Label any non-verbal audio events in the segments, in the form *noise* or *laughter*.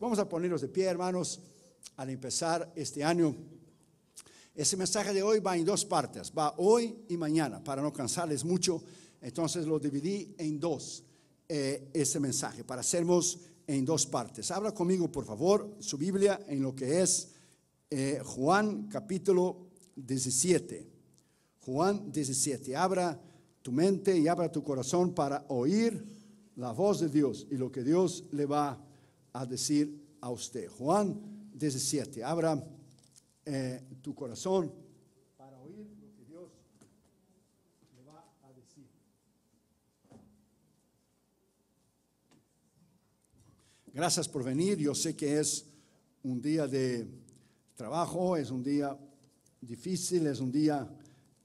Vamos a ponernos de pie, hermanos, al empezar este año. Ese mensaje de hoy va en dos partes, va hoy y mañana, para no cansarles mucho. Entonces lo dividí en dos, eh, ese mensaje, para hacernos en dos partes. Habla conmigo, por favor, su Biblia en lo que es eh, Juan capítulo 17. Juan 17, abra tu mente y abra tu corazón para oír la voz de Dios y lo que Dios le va a a decir a usted. Juan 17, abra eh, tu corazón para oír lo que Dios le va a decir. Gracias por venir. Yo sé que es un día de trabajo, es un día difícil, es un día,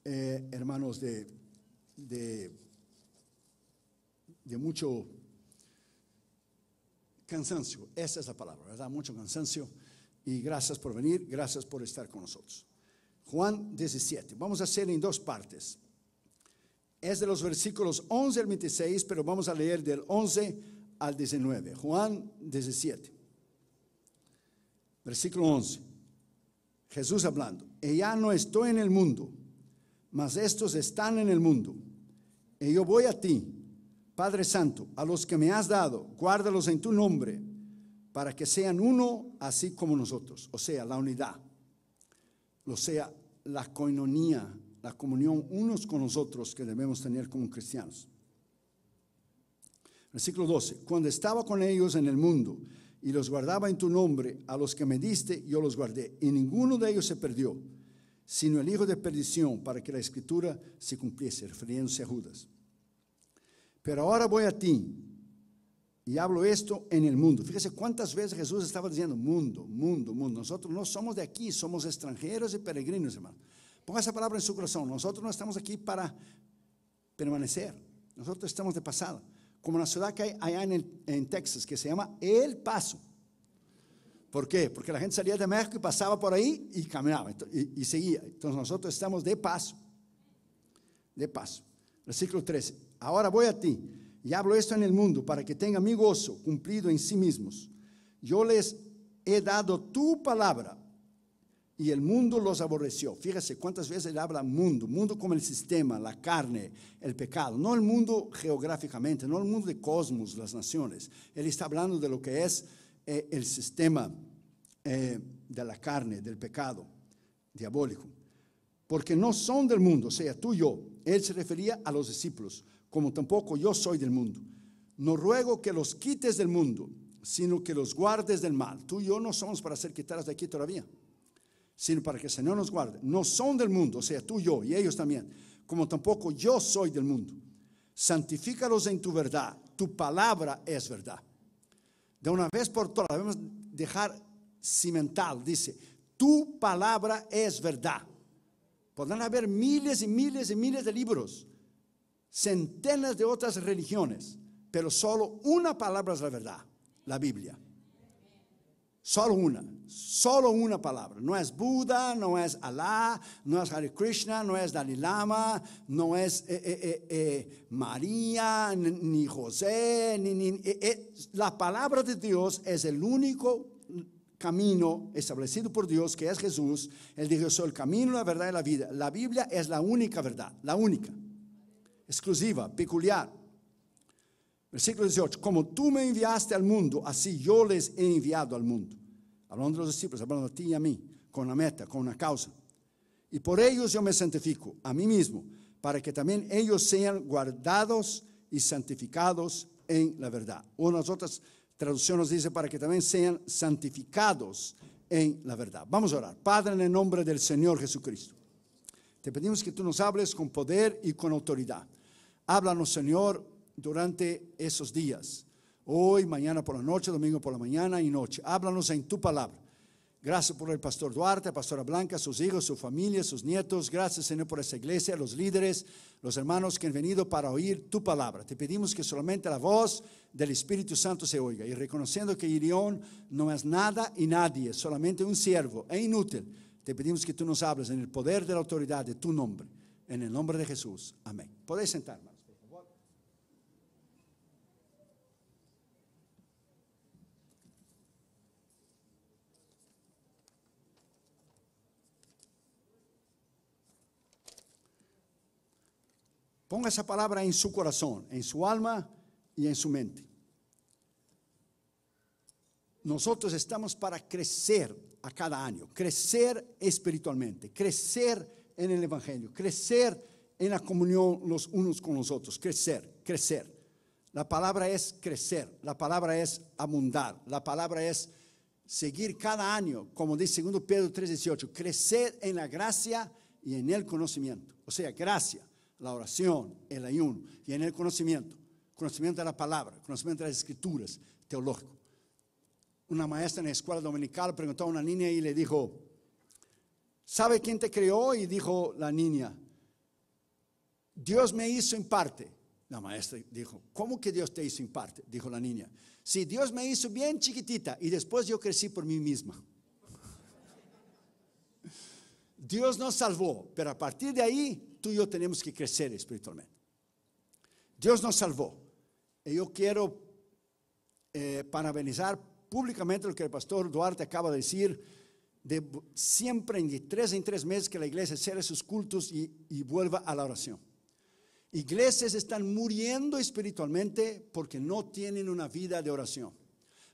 eh, hermanos, de, de mucho Cansancio, esa es la palabra, ¿verdad? Mucho cansancio. Y gracias por venir, gracias por estar con nosotros. Juan 17, vamos a hacer en dos partes. Es de los versículos 11 al 26, pero vamos a leer del 11 al 19. Juan 17, versículo 11. Jesús hablando, y e ya no estoy en el mundo, mas estos están en el mundo. Y yo voy a ti Padre Santo, a los que me has dado, guárdalos en tu nombre, para que sean uno así como nosotros, o sea, la unidad, o sea, la coinonía, la comunión unos con nosotros que debemos tener como cristianos. Versículo 12, cuando estaba con ellos en el mundo y los guardaba en tu nombre, a los que me diste yo los guardé, y ninguno de ellos se perdió, sino el hijo de perdición, para que la escritura se cumpliese, refiriéndose a Judas. Pero ahora voy a ti y hablo esto en el mundo. Fíjese cuántas veces Jesús estaba diciendo, mundo, mundo, mundo. Nosotros no somos de aquí, somos extranjeros y peregrinos, hermano. Ponga esa palabra en su corazón. Nosotros no estamos aquí para permanecer. Nosotros estamos de pasada. Como la ciudad que hay allá en, Texas, que se llama El Paso. ¿Por qué? Porque la gente salía de México y pasaba por ahí y caminaba y, y seguía. Entonces nosotros estamos de paso. De paso. Versículo 13. Ahora voy a ti y hablo esto en el mundo para que tenga mi gozo cumplido en sí mismos. Yo les he dado tu palabra y el mundo los aborreció. Fíjese cuántas veces él habla mundo, mundo como el sistema, la carne, el pecado, no el mundo geográficamente, no el mundo de cosmos, las naciones. Él está hablando de lo que es eh, el sistema eh, de la carne, del pecado diabólico. Porque no son del mundo, sea, tú y yo. Él se refería a los discípulos como tampoco yo soy del mundo. No ruego que los quites del mundo, sino que los guardes del mal. Tú y yo no somos para ser quitados de aquí todavía, sino para que el Señor nos guarde. No son del mundo, o sea, tú y yo y ellos también, como tampoco yo soy del mundo. Santifícalos en tu verdad, tu palabra es verdad. De una vez por todas debemos dejar cimental, dice, tu palabra es verdad. Podrán haber miles y miles y miles de libros centenas de otras religiones, pero solo una palabra es la verdad, la Biblia. Solo una, solo una palabra. No es Buda, no es Alá, no es Hare Krishna, no es Dalai Lama, no es eh, eh, eh, María, ni José, ni, la palabra de Dios es el único camino establecido por Dios, que es Jesús. Él dijo, soy el camino, la verdad y la vida. La Biblia es la única verdad, la única exclusiva, peculiar. Versículo 18, como tú me enviaste al mundo, así yo les he enviado al mundo. Hablando de los discípulos, hablando a ti y a mí, con una meta, con una causa. Y por ellos yo me santifico, a mí mismo, para que también ellos sean guardados y santificados en la verdad. Unas otras traducciones dice para que también sean santificados en la verdad. Vamos a orar. Padre, en el nombre del Señor Jesucristo, te pedimos que tú nos hables con poder y con autoridad. Háblanos, Señor, durante esos días. Hoy, mañana por la noche, domingo por la mañana y noche. Háblanos en tu palabra. Gracias por el pastor Duarte, pastora Blanca, sus hijos, su familia, sus nietos. Gracias, Señor, por esta iglesia, los líderes, los hermanos que han venido para oír tu palabra. Te pedimos que solamente la voz del Espíritu Santo se oiga. Y reconociendo que Irión no es nada y nadie, solamente un siervo e inútil, te pedimos que tú nos hables en el poder de la autoridad de tu nombre. En el nombre de Jesús. Amén. Podéis sentarme. Ponga esa palabra en su corazón, en su alma y en su mente. Nosotros estamos para crecer a cada año, crecer espiritualmente, crecer en el Evangelio, crecer en la comunión los unos con los otros, crecer, crecer. La palabra es crecer, la palabra es abundar, la palabra es seguir cada año, como dice 2 Pedro 3:18, crecer en la gracia y en el conocimiento. O sea, gracia, la oración, el ayuno y en el conocimiento. Conocimiento de la palabra, conocimiento de las escrituras, teológico. Una maestra en la escuela dominical preguntó a una niña y le dijo, ¿sabe quién te creó? Y dijo la niña, Dios me hizo en parte. La maestra dijo, ¿cómo que Dios te hizo en parte? Dijo la niña. Si Dios me hizo bien chiquitita y después yo crecí por mí misma. *laughs* Dios nos salvó, pero a partir de ahí tú y yo tenemos que crecer espiritualmente. Dios nos salvó. Y yo quiero eh, parabenizar públicamente lo que el pastor Duarte acaba de decir, de siempre en tres en tres meses que la iglesia cierre sus cultos y vuelva a la oración. Iglesias están muriendo espiritualmente porque no tienen una vida de oración.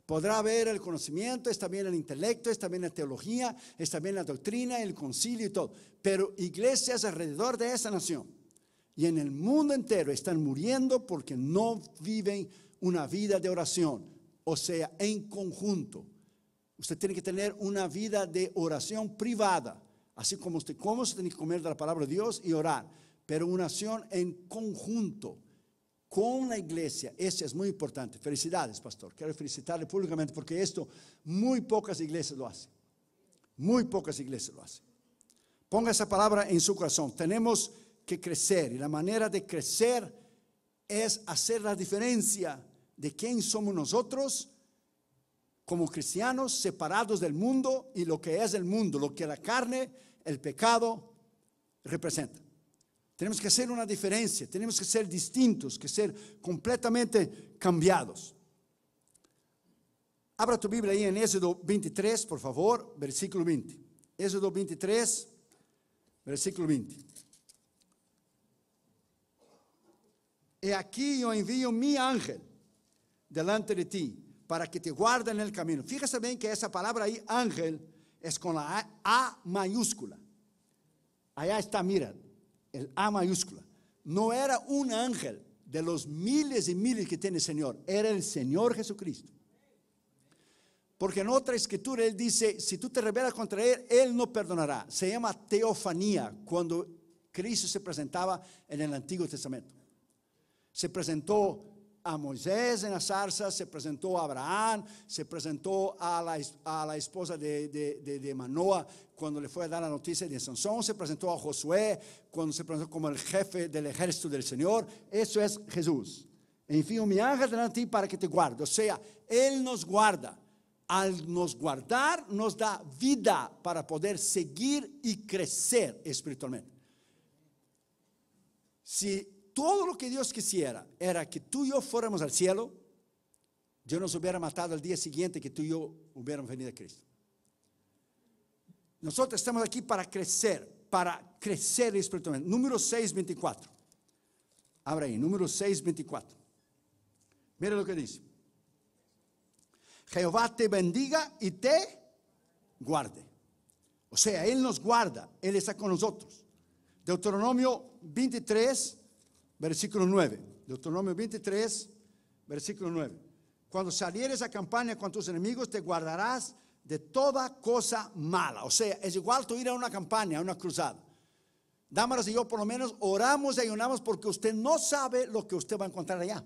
Podrá haber el conocimiento, es también el intelecto, es también la teología, es también la doctrina, el concilio y todo. Pero iglesias alrededor de esa nación y en el mundo entero están muriendo porque no viven una vida de oración, o sea, en conjunto. Usted tiene que tener una vida de oración privada, así como usted, como usted tiene que comer de la palabra de Dios y orar, pero una nación en conjunto con la iglesia. Eso es muy importante. Felicidades, pastor. Quiero felicitarle públicamente porque esto muy pocas iglesias lo hacen. Muy pocas iglesias lo hacen. Ponga esa palabra en su corazón. Tenemos que crecer y la manera de crecer es hacer la diferencia de quién somos nosotros como cristianos separados del mundo y lo que es el mundo, lo que la carne, el pecado representa. Tenemos que hacer una diferencia, tenemos que ser distintos, que ser completamente cambiados. Abra tu Biblia ahí en Éxodo 23, por favor, versículo 20. Éxodo 23, versículo 20. Y aquí yo envío mi ángel delante de ti para que te guarde en el camino. Fíjese bien que esa palabra ahí, ángel, es con la A, mayúscula. Allá está, mira el A mayúscula, no era un ángel de los miles y miles que tiene el Señor, era el Señor Jesucristo. Porque en otra escritura Él dice, si tú te rebelas contra Él, Él no perdonará. Se llama teofanía cuando Cristo se presentaba en el Antiguo Testamento. Se presentó a Moisés en la zarza, se presentó a Abraham, se presentó a la, a la esposa de, Manoa cuando le fue a dar la noticia de Sansón, se presentó a Josué cuando se presentó como el jefe del ejército del Señor. Eso es Jesús. E en fin, mi ángel delante de ti para que te guarde. O sea, Él nos guarda. Al nos guardar, nos da vida para poder seguir y crecer espiritualmente. Si todo lo que Dios quisiera era que tú y yo fuéramos al cielo, yo nos hubiera matado al día siguiente que tú y yo hubiéramos venido a Cristo. Nosotros estamos aquí para crecer, para crecer espiritualmente. Número 6:24. 24. ahí, número 6, 24. Mira lo que dice. Jehová te bendiga y te guarde. O sea, Él nos guarda, Él está con nosotros. Deuteronomio 23, versículo 9. Deuteronomio 23, versículo 9. Cuando salieres a campaña con tus enemigos, te guardarás de toda cosa mala. O sea, es igual tú ir a una campaña, a una cruzada. Dámaras y yo por lo menos oramos y ayunamos porque usted no sabe lo que usted va a encontrar allá.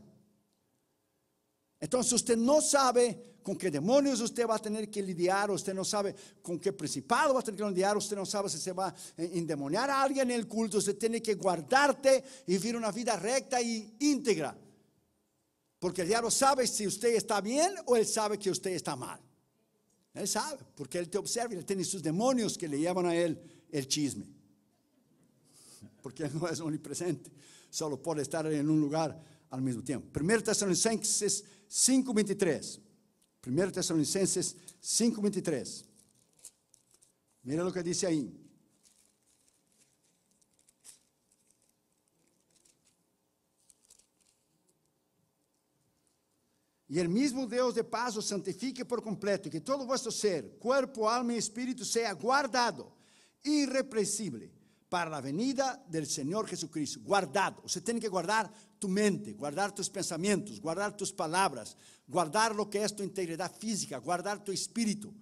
Entonces usted no sabe con qué demonios usted va a tener que lidiar, usted no sabe con qué principado va a tener que lidiar, usted no sabe si se va a endemoniar a alguien en el culto, usted tiene que guardarte y vivir una vida recta y íntegra. Porque el diablo sabe si usted está bien o él sabe que usted está mal. Él sabe, porque él te observa y él tiene sus demonios que le llevan a él el chisme. Porque él no es omnipresente, solo puede estar en un lugar al mismo tiempo. 1 Tesalonicenses 5:23. 1 Tessalonicenses 5, 23. Mira o que diz aí. E o mesmo Deus de paz os santifique por completo, que todo vosso ser, corpo, alma e espírito, seja guardado, irrepreensível, para a venida do Senhor Jesucristo. Guardado. Você tem que guardar tu mente, guardar tus pensamientos, guardar tus palabras, guardar lo que es tu integridad física, guardar tu espíritu.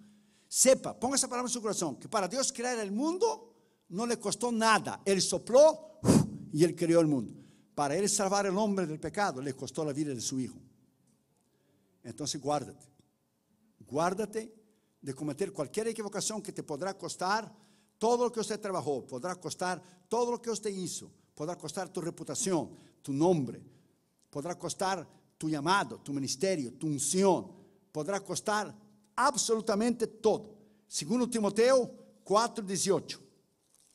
Sepa, ponga esa palabra en su corazón, que para Dios crear el mundo no le costó nada. Él sopló y él creó el mundo. Para él salvar al hombre del pecado le costó la vida de su hijo. Entonces guárdate. Guárdate de cometer cualquier equivocación que te podrá costar todo lo que usted trabajó, podrá costar todo lo que usted hizo, podrá costar tu reputación, tu nombre, podrá costar tu llamado, tu ministerio, tu unción, podrá costar absolutamente todo. Segundo Timoteo 4:18.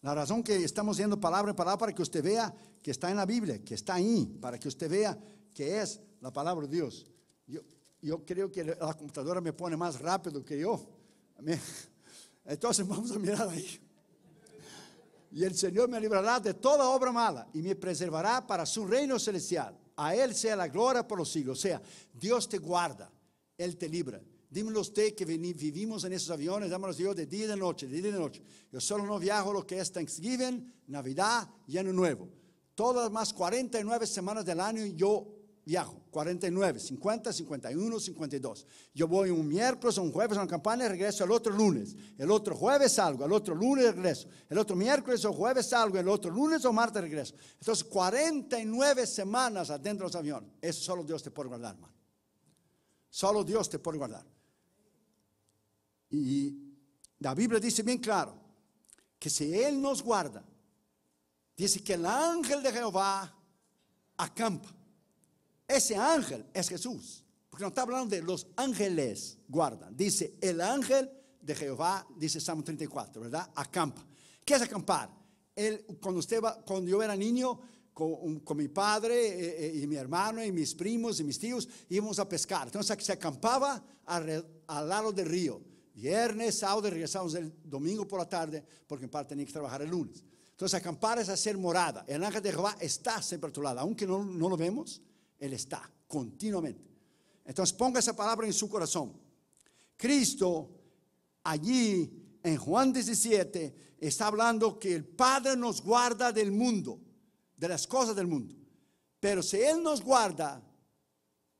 La razón que estamos viendo palabra en palabra para que usted vea que está en la Biblia, que está ahí, para que usted vea que es la palabra de Dios. Yo, yo creo que la computadora me pone más rápido que yo. Entonces *laughs* vamos a mirar ahí. Y el Señor me librará de toda obra mala y me preservará para su reino celestial. A Él sea la gloria por los siglos. O sea, Dios te guarda, Él te libra. Dímelo usted que vivimos en esos aviones, dámonos Dios de día y de noche, de día y de noche. Yo solo no viajo lo que es Thanksgiving, Navidad y Año Nuevo. Todas las más 49 semanas del año yo viajo, 49, 50, 51, 52. Yo voy un miércoles, o un jueves a la campaña, regreso el otro lunes. El otro jueves salgo, el otro lunes regreso. El otro miércoles o jueves salgo, el otro lunes o martes regreso. Entonces, 49 semanas adentro de los Eso solo Dios te puede guardar, hermano. Solo Dios te puede guardar. Y la Biblia dice bien claro que si Él nos guarda, dice que el ángel de Jehová acampa ese ángel es Jesús. Porque no está hablando de los ángeles guardan. Dice el ángel de Jehová, dice Salmo 34, ¿verdad? Acampa. ¿Qué es acampar? Él, cuando, yo era niño, con, mi padre eh, eh, y mi hermano y mis primos y mis tíos íbamos a pescar. Entonces se acampaba al, lado del río. Viernes, sábado, regresamos el domingo por la tarde porque en parte tenía que trabajar el lunes. Entonces acampar es hacer morada. El ángel de Jehová está siempre a tu lado, aunque no, no lo vemos. Él está continuamente. Entonces ponga esa palabra en su corazón. Cristo allí en Juan 17 está hablando que el Padre nos guarda del mundo, de las cosas del mundo. Pero si Él nos guarda,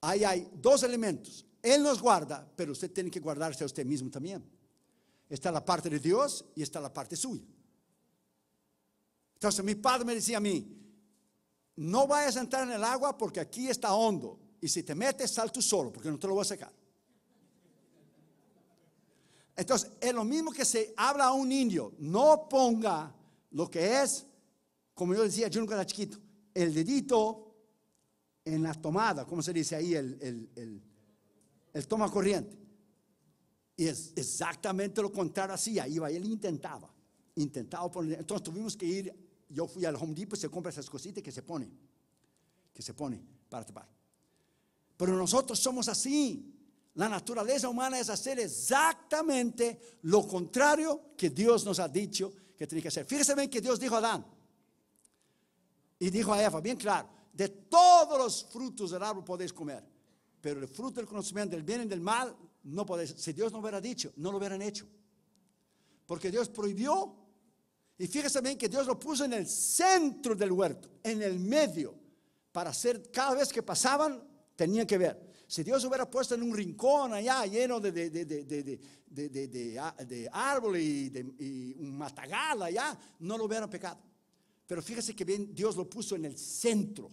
ahí hay dos elementos. Él nos guarda, pero usted tiene que guardarse a usted mismo también. Está la parte de Dios y está la parte suya. Entonces mi padre me decía a mí, no vayas a entrar en el agua porque aquí está hondo. Y si te metes, sal tú solo, porque no te lo voy a sacar. Entonces, es lo mismo que se habla a un indio. No ponga lo que es, como yo decía, yo nunca era chiquito, el dedito en la tomada, como se dice ahí? El, toma corriente. Y es exactamente lo contrario así. iba va, él intentaba, intentaba Entonces tuvimos que ir yo fui al Home Depot, se compra esas cositas que se pone, que se pone para tapar. Pero nosotros somos así. La naturaleza humana es hacer exactamente lo contrario que Dios nos ha dicho que tiene que hacer. Fíjense bien que Dios dijo a Adán y dijo a Eva, bien claro, de todos los frutos del árbol podéis comer, pero el fruto del conocimiento del bien y del mal no podéis. Si Dios no hubiera dicho, no lo hubieran hecho. Porque Dios prohibió y fíjese bien que Dios lo puso en el centro del huerto, en el medio, para hacer cada vez que pasaban, tenían que ver. Si Dios hubiera puesto en un rincón allá lleno de, de, de, de árboles y, un matagal allá, no lo hubieran pecado. Pero fíjese que bien Dios lo puso en el centro,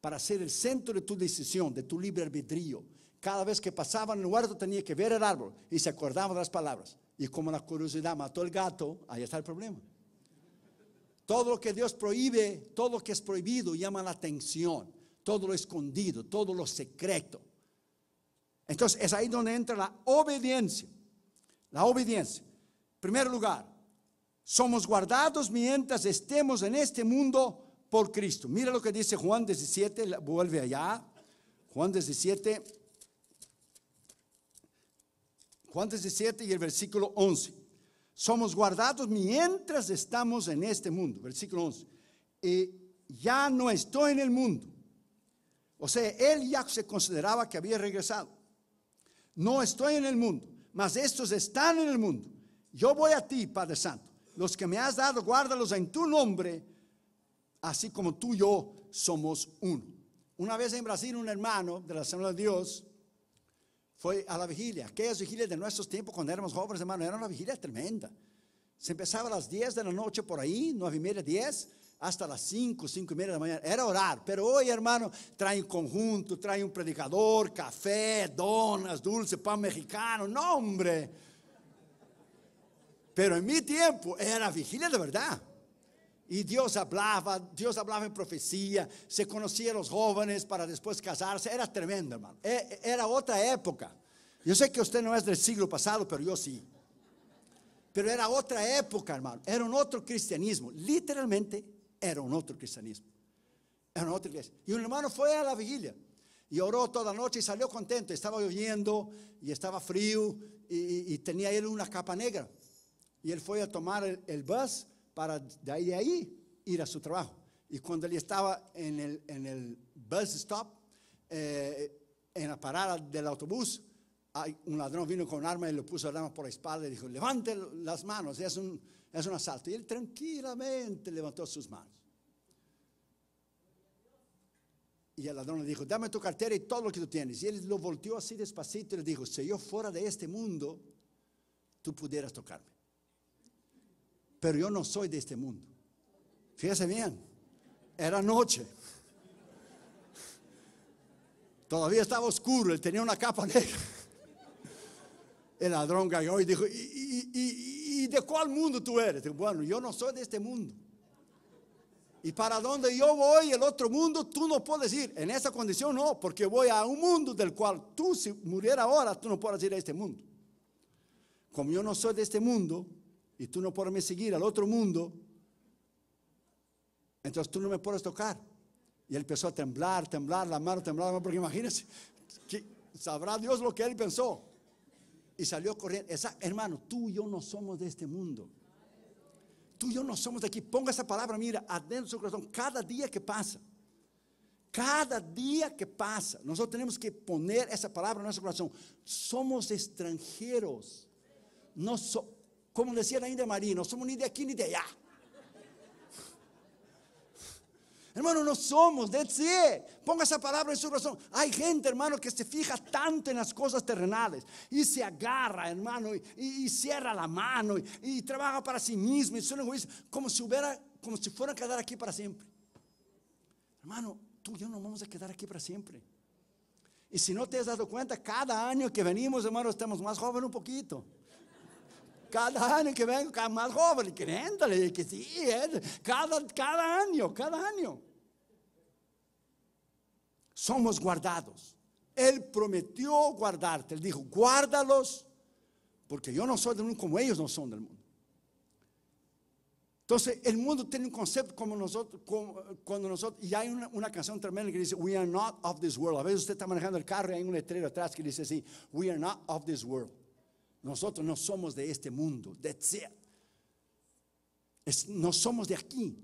para ser el centro de tu decisión, de tu libre albedrío. Cada vez que pasaban en el huerto tenía que ver el árbol y se acordaban de las palabras y como la curiosidad mató el gato, ahí está el problema. Todo lo que Dios prohíbe, todo lo que es prohibido llama la atención, todo lo escondido, todo lo secreto. Entonces es ahí donde entra la obediencia, la obediencia. En primer lugar, somos guardados mientras estemos en este mundo por Cristo. Mira lo que dice Juan 17, vuelve allá. Juan 17, Juan 17 y el versículo 11. Somos guardados mientras estamos en este mundo. Versículo 11. ya no estoy en el mundo. O sea, él ya se consideraba que había regresado. No estoy en el mundo, mas estos están en el mundo. Yo voy a ti, Padre Santo. Los que me has dado, guárdalos en tu nombre, así como tú y yo somos uno. Una vez en Brasil, un hermano de la Asamblea de Dios fue a la vigilia. Aquellas vigilia de nuestros tiempos, cuando éramos jóvenes, hermano, era una vigilia tremenda. Se empezaba a las 10 de la noche por ahí, 9 y media, 10, hasta las 5, 5 y media de la mañana. Era orar, pero hoy, hermano, traen conjunto, traen un predicador, café, donas, dulce, pan mexicano. No, hombre. Pero en mi tiempo era vigilia de verdad. Y Dios hablaba, Dios hablaba en profecía, se conocía a los jóvenes para después casarse. Era tremendo, hermano. E, era otra época. Yo sé que usted no es del siglo pasado, pero yo sí. Pero era otra época, hermano. Era un otro cristianismo. Literalmente era un otro cristianismo. Era una otra iglesia. Y un hermano fue a la vigilia y oró toda la noche y salió contento. Estaba lloviendo y estaba frío y, tenía él una capa negra. Y él fue a tomar el, el bus para de ahí, ahí ir a su trabajo. Y cuando él estaba en el, en el bus stop, eh, en la parada del autobús, un ladrón vino con un arma y le puso la arma por la espalda y dijo, levante las manos, es un, es un asalto. Y él tranquilamente levantó sus manos. Y el ladrón le dijo, dame tu cartera y todo lo que tú tienes. Y él lo volteó así despacito y le dijo, si yo fuera de este mundo, tú pudieras tocarme pero yo no soy de este mundo. Fíjese bien, era noche. Todavía estaba oscuro, él tenía una capa negra. El ladrón cayó y dijo, ¿y, de cuál mundo tú eres? bueno, yo no soy de este mundo. Y para donde yo voy, el otro mundo, tú no puedes ir. En esa condición no, porque voy a un mundo del cual tú si muriera ahora, tú no puedes ir a este mundo. Como yo no soy de este mundo, y tú no puedes seguir al otro mundo, entonces tú no me puedes tocar. Y él empezó a temblar, temblar, la mano temblar, porque imagínense, *laughs* sabrá Dios lo que él pensó. Y salió corriendo. Esa, hermano, tú y yo no somos de este mundo. Tú y yo no somos de aquí. Ponga esa palabra, mira, adentro de su corazón, cada día que pasa. Cada día que pasa, nosotros tenemos que poner esa palabra en nuestro corazón. Somos extranjeros. No somos como decía la India María, no somos ni de aquí ni de allá. Hermano, no somos, Ponga esa palabra en su corazón. Hay gente, hermano, que se fija tanto en las cosas terrenales y se agarra, hermano, y, cierra la mano y, trabaja para sí mismo y suena juicio como si hubiera, como si fuera a quedar aquí para siempre. Hermano, tú y yo no vamos a quedar aquí para siempre. Y si no te has dado cuenta, cada año que venimos, hermano, estamos más jóvenes un poquito. Cada año que vengo, cada más joven, que que sí, cada, cada año, cada año. Somos guardados. Él prometió guardarte. Él dijo, guárdalos, porque yo no soy del mundo como ellos no son del mundo. Entonces, el mundo tiene un concepto como nosotros, cuando nosotros, y hay una, una, canción tremenda que dice, We are not of this world. A veces usted está manejando el carro y hay un letrero atrás que dice así, We are not of this world. Nosotros no somos de este mundo. de no somos de aquí.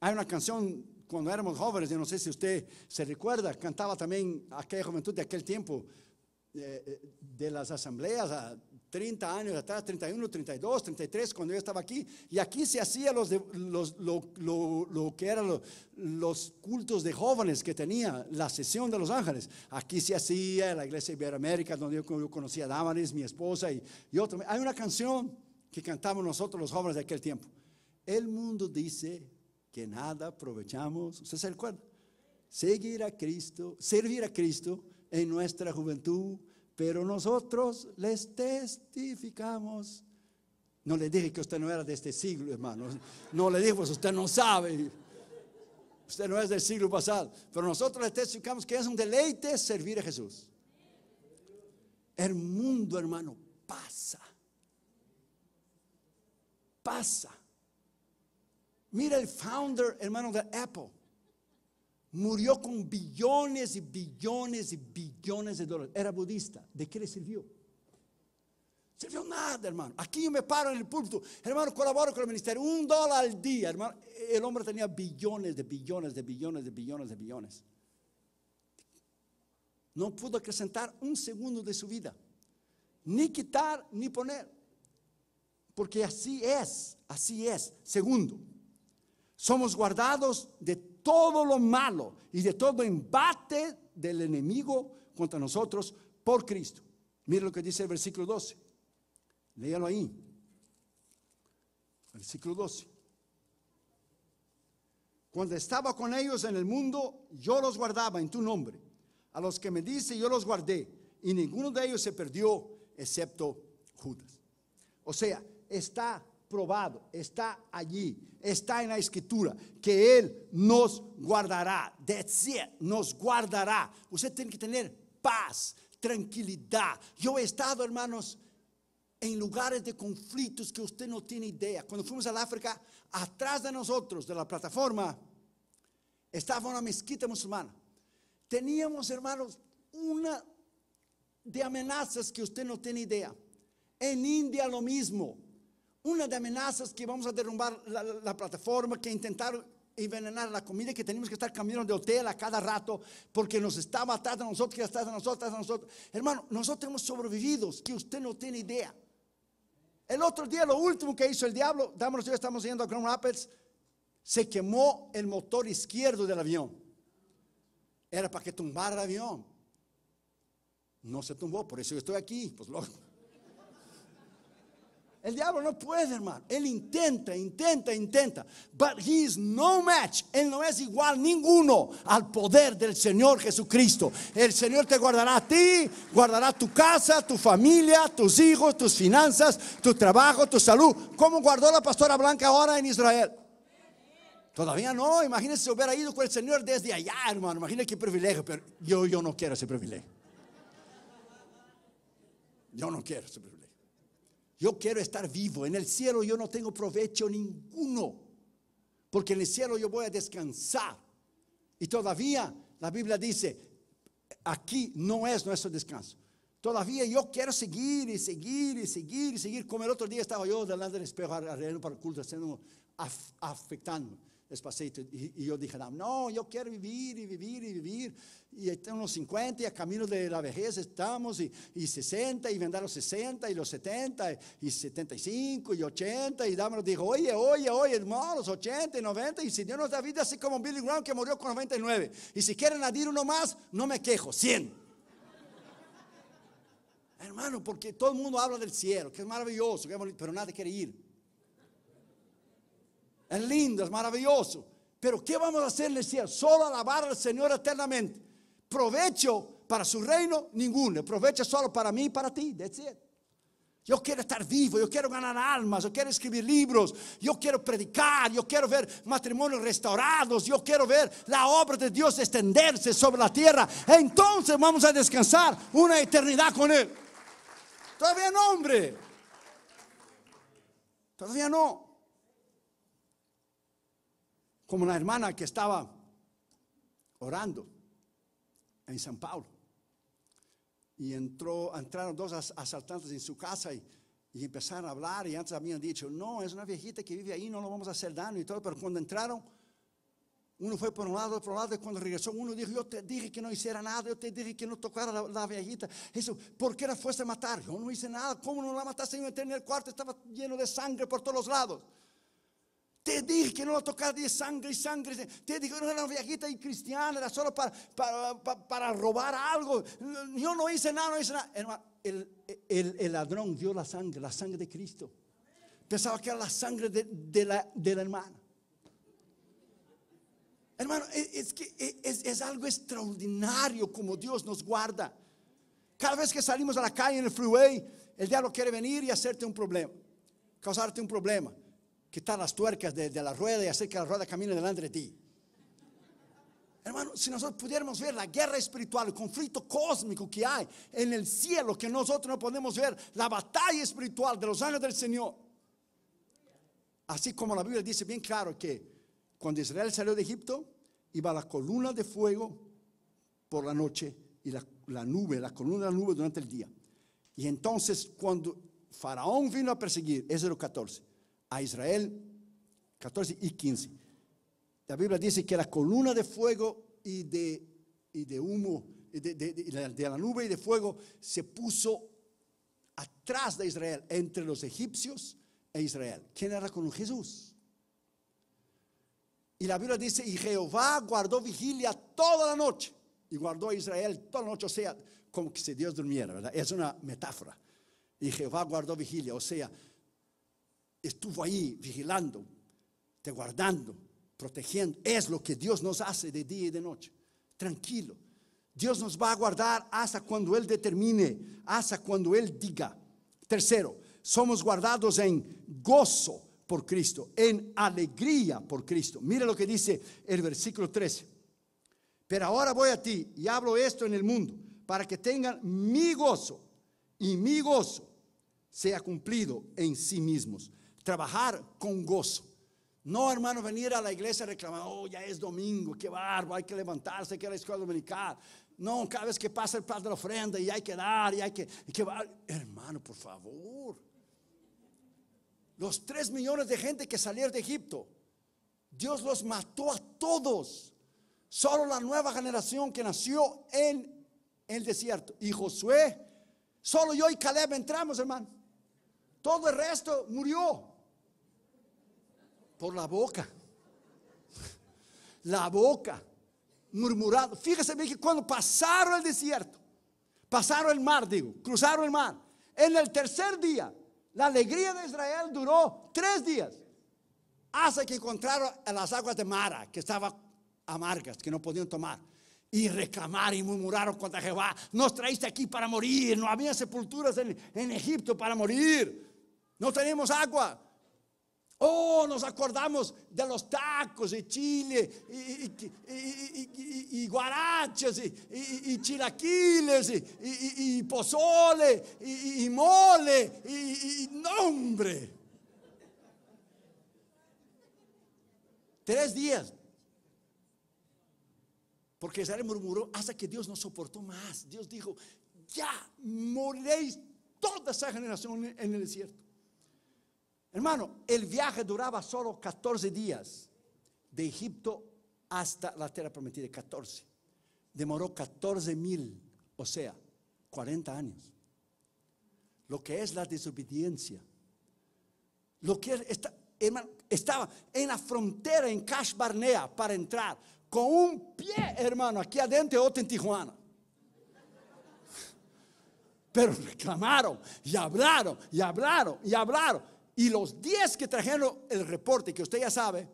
Hay una canción cuando éramos jóvenes, yo no sé si usted se recuerda, cantaba también aquella juventud de aquel tiempo, eh, eh, de, las asambleas, 30 años atrás, 31, 32, 33, cuando yo estaba aquí. Y aquí se hacía los, lo, que eran los, cultos de jóvenes que tenía la sesión de Los Ángeles. Aquí se hacía la iglesia Iberoamérica, donde yo, conocía a Damaris, mi esposa y, y otro. Hay una canción que cantamos nosotros los jóvenes de aquel tiempo. El mundo dice que nada aprovechamos. ¿Usted se acuerda? Seguir a Cristo, servir a Cristo en nuestra juventud pero nosotros les testificamos. No le dije que usted no era de este siglo, hermano. No le dije, pues usted no sabe. Usted no es del siglo pasado. Pero nosotros les testificamos que es un deleite servir a Jesús. El mundo, hermano, pasa. Pasa. Mira el founder, hermano, de Apple. Murió con billones y billones y billones de dólares. Era budista. ¿De qué le sirvió? Sirvió nada, hermano. Aquí yo me paro en el púlpito. Hermano, colaboro con el ministerio. Un dólar al día, hermano. El hombre tenía billones de billones de billones de billones de billones. No pudo acrecentar un segundo de su vida. Ni quitar ni poner. Porque así es, así es. Segundo, somos guardados de todo lo malo y de todo embate del enemigo contra nosotros por Cristo. Mire lo que dice el versículo 12. Léalo ahí. Versículo 12. Cuando estaba con ellos en el mundo, yo los guardaba en tu nombre. A los que me dice, yo los guardé. Y ninguno de ellos se perdió, excepto Judas. O sea, está probado, está allí, está en la escritura, que Él nos guardará. Decir nos guardará. Usted tiene que tener paz, tranquilidad. Yo he estado, hermanos, en lugares de conflictos que usted no tiene idea. Cuando fuimos al África, atrás de nosotros, de la plataforma, estaba una mezquita musulmana. Teníamos, hermanos, una de amenazas que usted no tiene idea. En India lo mismo una de amenazas que vamos a derrumbar la, plataforma, que intentaron envenenar la comida, que tenemos que estar cambiando de hotel a cada rato, porque nos está matando a nosotros, que atrás a nosotros, a nosotros. Hermano, nosotros hemos sobrevivido, que usted no tiene idea. El otro día, lo último que hizo el diablo, dámonos, estamos yendo a Grand Rapids, se quemó el motor izquierdo del avión. Era para que tumbara el avión. No se tumbó, por eso yo estoy aquí, pues loco. El diablo no puede, hermano. Él intenta, intenta, intenta. But he is no match. Él no es igual ninguno al poder del Señor Jesucristo. El Señor te guardará a ti, guardará tu casa, tu familia, tus hijos, tus finanzas, tu trabajo, tu salud. ¿Cómo guardó la pastora Blanca ahora en Israel? Todavía no. imagínese si hubiera ido con el Señor desde allá, hermano. Imagínese qué privilegio. Pero yo, yo no quiero ese privilegio. Yo no quiero ese privilegio. Yo quiero estar vivo. En el cielo yo no tengo provecho ninguno, porque en el cielo yo voy a descansar. Y todavía la Biblia dice, aquí no es nuestro descanso. Todavía yo quiero seguir y seguir y seguir y seguir. Como el otro día estaba yo delante del espejo arreglando para el culto, afectando. Y, yo dije, no, yo quiero vivir y vivir y vivir. Y estamos los 50 y a camino de la vejez estamos y, 60 y vendrán los 60 y los 70 y 75 y 80 y dámelo dijo, oye, oye, oye, hermano, los 80 y 90 y si Dios nos da vida así como Billy Brown que murió con 99. Y si quieren añadir uno más, no me quejo, 100. Hermano, porque todo el mundo habla del cielo, que es maravilloso, pero nadie quiere ir es lindo, es maravilloso. Pero ¿qué vamos a hacer en el cielo? Solo alabar al Señor eternamente. Provecho para su reino, ninguno. Provecho solo para mí y para ti. Yo quiero estar vivo, yo quiero ganar almas, yo quiero escribir libros, yo quiero predicar, yo quiero ver matrimonios restaurados, yo quiero ver la obra de Dios extenderse sobre la tierra. Entonces vamos a descansar una eternidad con Él. Todavía no, hombre. Todavía no como la hermana que estaba orando en San Paulo. Y entró, entraron dos asaltantes en su casa y, empezaron a hablar y antes habían dicho, no, es una viejita que vive ahí, no lo vamos a hacer daño y todo, pero cuando entraron, uno fue por un lado, otro lado, y cuando regresó uno dijo, yo te dije que no hiciera nada, yo te dije que no tocara la, la viejita. Eso, ¿por qué la fuiste a matar? Yo no hice nada, ¿cómo no la mataste? Yo entré en el cuarto, estaba lleno de sangre por todos los lados. Te dije que no lo tocara de sangre y sangre. Te dije que no era una viejita y cristiana, era solo para, para, robar algo. Yo no hice nada, no hice nada. El, el, ladrón dio la sangre, la sangre de Cristo. Pensaba que era la sangre de, de, la, hermana. Hermano, e, es que e, es, es algo extraordinario como Dios nos guarda. Cada vez que salimos a la calle en el freeway, el diablo quiere venir y hacerte un problema, causarte un problema. Que están las tuercas de, la rueda y acerca que la rueda camina delante de ti. Hermano, si nosotros pudiéramos ver la guerra espiritual, el conflicto cósmico que hay en el cielo, que nosotros no podemos ver, la batalla espiritual de los años del Señor. Así como la Biblia dice bien claro que cuando Israel salió de Egipto, iba la columna de fuego por la noche y la, nube, la columna de la nube durante el día. Y entonces cuando Faraón vino a perseguir, Éxodo 14, a Israel, 14 y 15. La Biblia dice que la columna de fuego y de, de humo, de, la nube y de fuego, se puso atrás de Israel, entre los egipcios e Israel. ¿Quién era con Jesús? Y la Biblia dice, y Jehová guardó vigilia toda la noche. Y guardó a Israel toda la noche, o sea, como que si Dios durmiera, ¿verdad? Es una metáfora. Y Jehová guardó vigilia, o sea, estuvo ahí vigilando, te guardando, protegiendo. Es lo que Dios nos hace de día y de noche. Tranquilo. Dios nos va a guardar hasta cuando Él determine, hasta cuando Él diga. Tercero, somos guardados en gozo por Cristo, en alegría por Cristo. Mira lo que dice el versículo 13. Pero ahora voy a ti y hablo esto en el mundo, para que tengan mi gozo y mi gozo sea cumplido en sí mismos trabajar con gozo. No, hermano, venir a la iglesia reclamando, oh, ya es domingo, qué barba, hay que levantarse, hay que ir a la escuela dominical. No, cada vez que pasa el padre de la ofrenda y hay que dar, y hay que, Hermano, por favor. Los tres millones de gente que salieron de Egipto, Dios los mató a todos. Solo la nueva generación que nació en el desierto. Y Josué, solo yo y Caleb entramos, hermano. Todo el resto murió. Por la boca. La boca. Murmurado. Fíjese bien que cuando pasaron el desierto, pasaron el mar, digo, cruzaron el mar. En el tercer día, la alegría de Israel duró tres días. Hasta que encontraron las aguas de Mara, que estaban amargas, que no podían tomar. Y reclamaron y murmuraron contra Jehová. Nos traíste aquí para morir. No había sepulturas en, en Egipto para morir. No tenemos agua. Oh, nos acordamos de los tacos y chile y, y, y, guarachas y, chiraquiles y, pozole y, mole y, nombre. Tres días. Porque Israel murmuró hasta que Dios no soportó más. Dios dijo, ya Moriréis toda esa generación en el desierto. Hermano, el viaje duraba solo 14 días de Egipto hasta la tierra prometida, 14. Demoró 14 mil, o sea, 40 años. Lo que es la desobediencia. Lo que está, estaba en la frontera en Cash para entrar con un pie, hermano, aquí adentro y otro en Tijuana. *laughs* Pero reclamaron y hablaron y hablaron y hablaron. Y los 10 que trajeron el reporte, que usted ya sabe,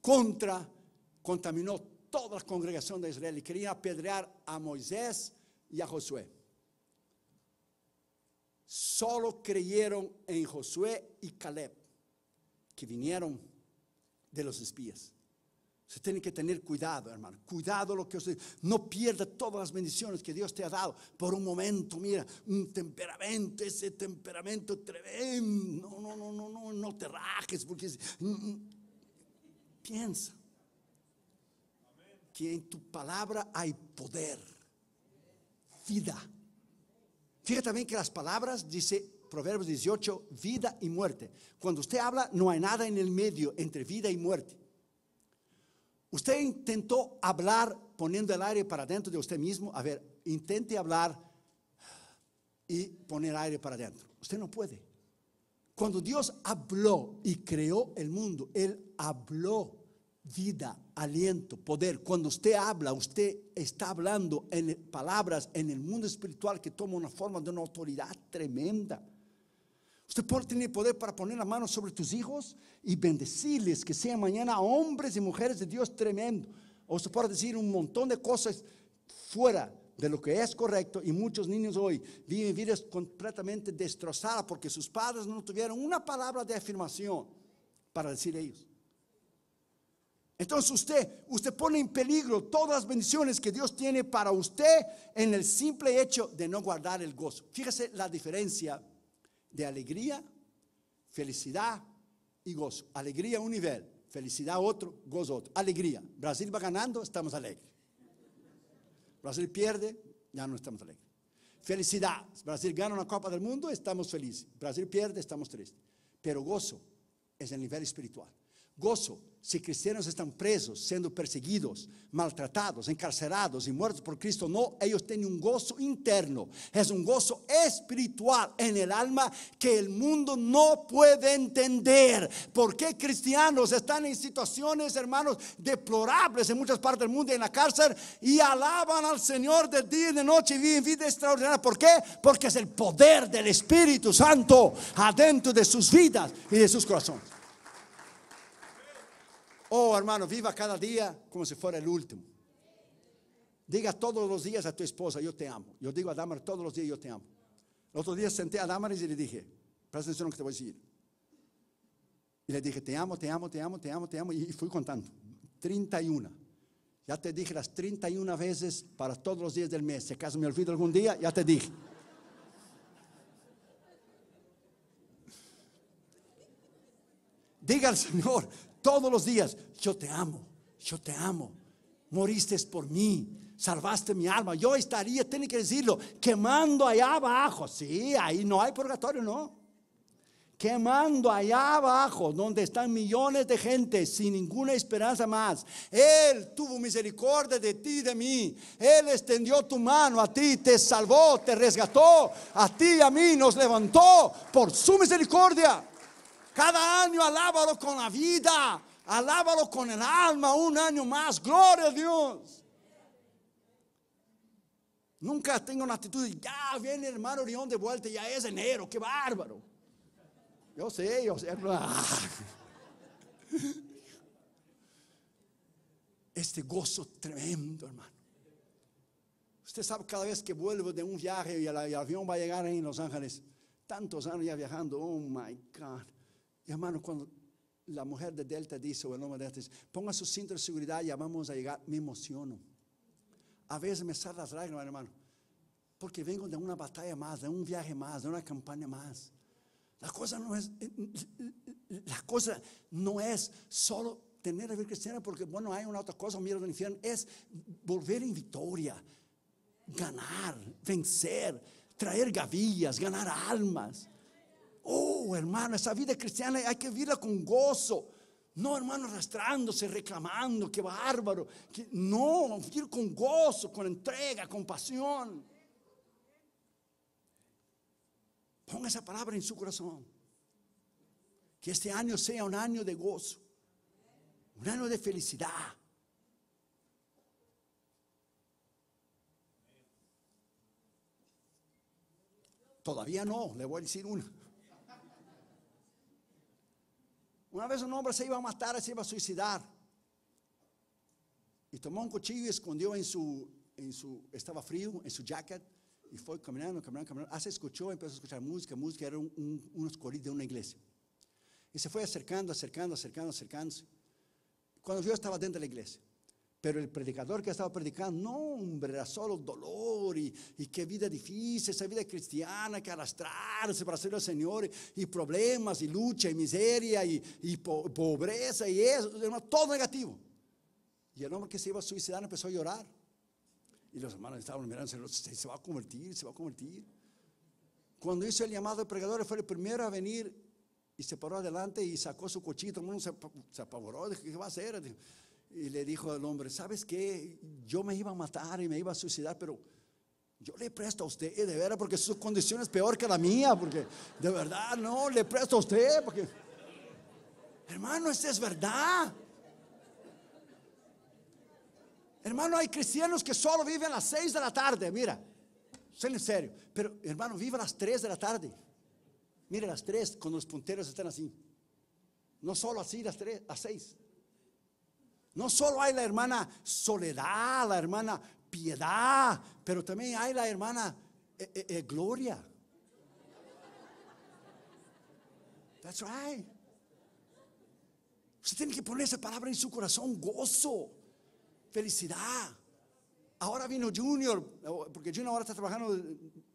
contra, contaminó toda la congregación de Israel y querían apedrear a Moisés y a Josué. Solo creyeron en Josué y Caleb, que vinieron de los espías. Se tiene que tener cuidado, hermano. Cuidado lo que usted No pierda todas las bendiciones que Dios te ha dado por un momento. Mira, un temperamento, ese temperamento tremendo. No, no, no, no, no, no te rajes porque mm, mm. piensa que en tu palabra hay poder, vida. Fíjate también que las palabras dice Proverbios 18, vida y muerte. Cuando usted habla, no hay nada en el medio entre vida y muerte. Usted intentó hablar poniendo el aire para dentro de usted mismo. A ver, intente hablar y poner aire para dentro. Usted no puede. Cuando Dios habló y creó el mundo, Él habló vida, aliento, poder. Cuando usted habla, usted está hablando en palabras en el mundo espiritual que toma una forma de una autoridad tremenda. Usted puede tener poder para poner la mano sobre tus hijos y bendecirles, que sean mañana hombres y mujeres de Dios tremendo. O usted puede decir un montón de cosas fuera de lo que es correcto y muchos niños hoy viven vidas completamente destrozadas porque sus padres no tuvieron una palabra de afirmación para decir ellos. Entonces usted, usted pone en peligro todas las bendiciones que Dios tiene para usted en el simple hecho de no guardar el gozo. Fíjese la diferencia de alegría, felicidad y gozo. Alegría un nivel, felicidad otro, gozo otro. Alegría. Brasil va ganando, estamos alegres. Brasil pierde, ya no estamos alegres. Felicidad. Brasil gana una Copa del Mundo, estamos felices. Brasil pierde, estamos tristes. Pero gozo es el nivel espiritual. Gozo si cristianos están presos, siendo perseguidos, maltratados, encarcelados y muertos por Cristo, no, ellos tienen un gozo interno, es un gozo espiritual en el alma que el mundo no puede entender. ¿Por qué cristianos están en situaciones, hermanos, deplorables en muchas partes del mundo, en la cárcel, y alaban al Señor de día y de noche y viven vida extraordinaria? ¿Por qué? Porque es el poder del Espíritu Santo adentro de sus vidas y de sus corazones. Oh, hermano, viva cada día como si fuera el último. Diga todos los días a tu esposa, yo te amo. Yo digo a Damar todos los días, yo te amo. El otro día senté a Damaris y le dije, presta atención lo que te voy a decir. Y le dije, te amo, te amo, te amo, te amo, te amo. Y fui contando. 31. Ya te dije las 31 veces para todos los días del mes. Si acaso me olvido algún día, ya te dije. Diga al Señor, todos los días, yo te amo, yo te amo, moriste por mí, salvaste mi alma. Yo estaría, tiene que decirlo, quemando allá abajo. Sí, ahí no hay purgatorio, no. Quemando allá abajo, donde están millones de gente sin ninguna esperanza más. Él tuvo misericordia de ti y de mí. Él extendió tu mano a ti, te salvó, te resgató. A ti y a mí nos levantó por su misericordia. Cada año alábalo con la vida, alábalo con el alma, un año más, gloria a Dios. Nunca tengo una actitud ya viene el hermano Orión de vuelta, ya es enero, qué bárbaro. Yo sé, yo sé. *laughs* Ah. Este gozo tremendo, hermano. Usted sabe, cada vez que vuelvo de un viaje y el, avión va a llegar en Los Ángeles, tantos años ya viajando, oh my God. Y hermano, cuando la mujer de Delta dice, o el hombre de Delta dice, ponga su cinto de seguridad y vamos a llegar, me emociono. A veces me salen las lágrimas, hermano, porque vengo de una batalla más, de un viaje más, de una campaña más. La cosa no es, eh, la cosa no es solo tener la vida cristiana porque, bueno, hay una otra cosa, miedo del infierno, es volver en victoria, ganar, vencer, traer gavillas, ganar almas. Oh, hermano, esa vida cristiana hay que vivirla con gozo. No, hermano, arrastrándose, reclamando, qué bárbaro. Que, no, vivir con gozo, con entrega, con pasión. Ponga esa palabra en su corazón. Que este año sea un año de gozo, un año de felicidad. Todavía no, le voy a decir una. Una vez un hombre se iba a matar, se iba a suicidar. Y tomó un cuchillo y escondió en su, en su, estaba frío, en su jacket. Y fue caminando, caminando, caminando. Hasta escuchó, empezó a escuchar música, música, era un, unos coros de una iglesia. Y se fue acercando, acercando, acercando, acercándose. Cuando yo estaba dentro de la iglesia. Pero el predicador que estaba predicando, no, hombre, era solo dolor y, y qué vida difícil, esa vida cristiana que arrastrarse para ser al Señor y problemas y lucha y miseria y, pobreza y eso, todo negativo. Y el hombre que se iba a suicidar empezó a llorar. Y los hermanos estaban mirando, se, va a convertir, se va a convertir. Cuando hizo el llamado de predicador, fue el primero a venir y se paró adelante y sacó su cochito. El mundo se, se apavoró, dijo, ¿qué va a hacer? Dijo, y le dijo al hombre, ¿sabes qué? Yo me iba a matar y me iba a suicidar, pero yo le presto a usted, de verdad porque su condición es peor que la mía, porque de verdad, no, le presto a usted, porque, hermano, eso es verdad. Hermano, hay cristianos que solo viven a las 6 de la tarde, mira, soy en serio, pero hermano, vive a las tres de la tarde. Mire, las tres cuando los punteros están así. No solo así, las tres a 6. No solo hay la hermana soledad, la hermana piedad, pero también hay la hermana eh, eh, eh, gloria. That's right. Usted tiene que poner esa palabra en su corazón, gozo, felicidad. Ahora vino Junior, porque Junior ahora está trabajando,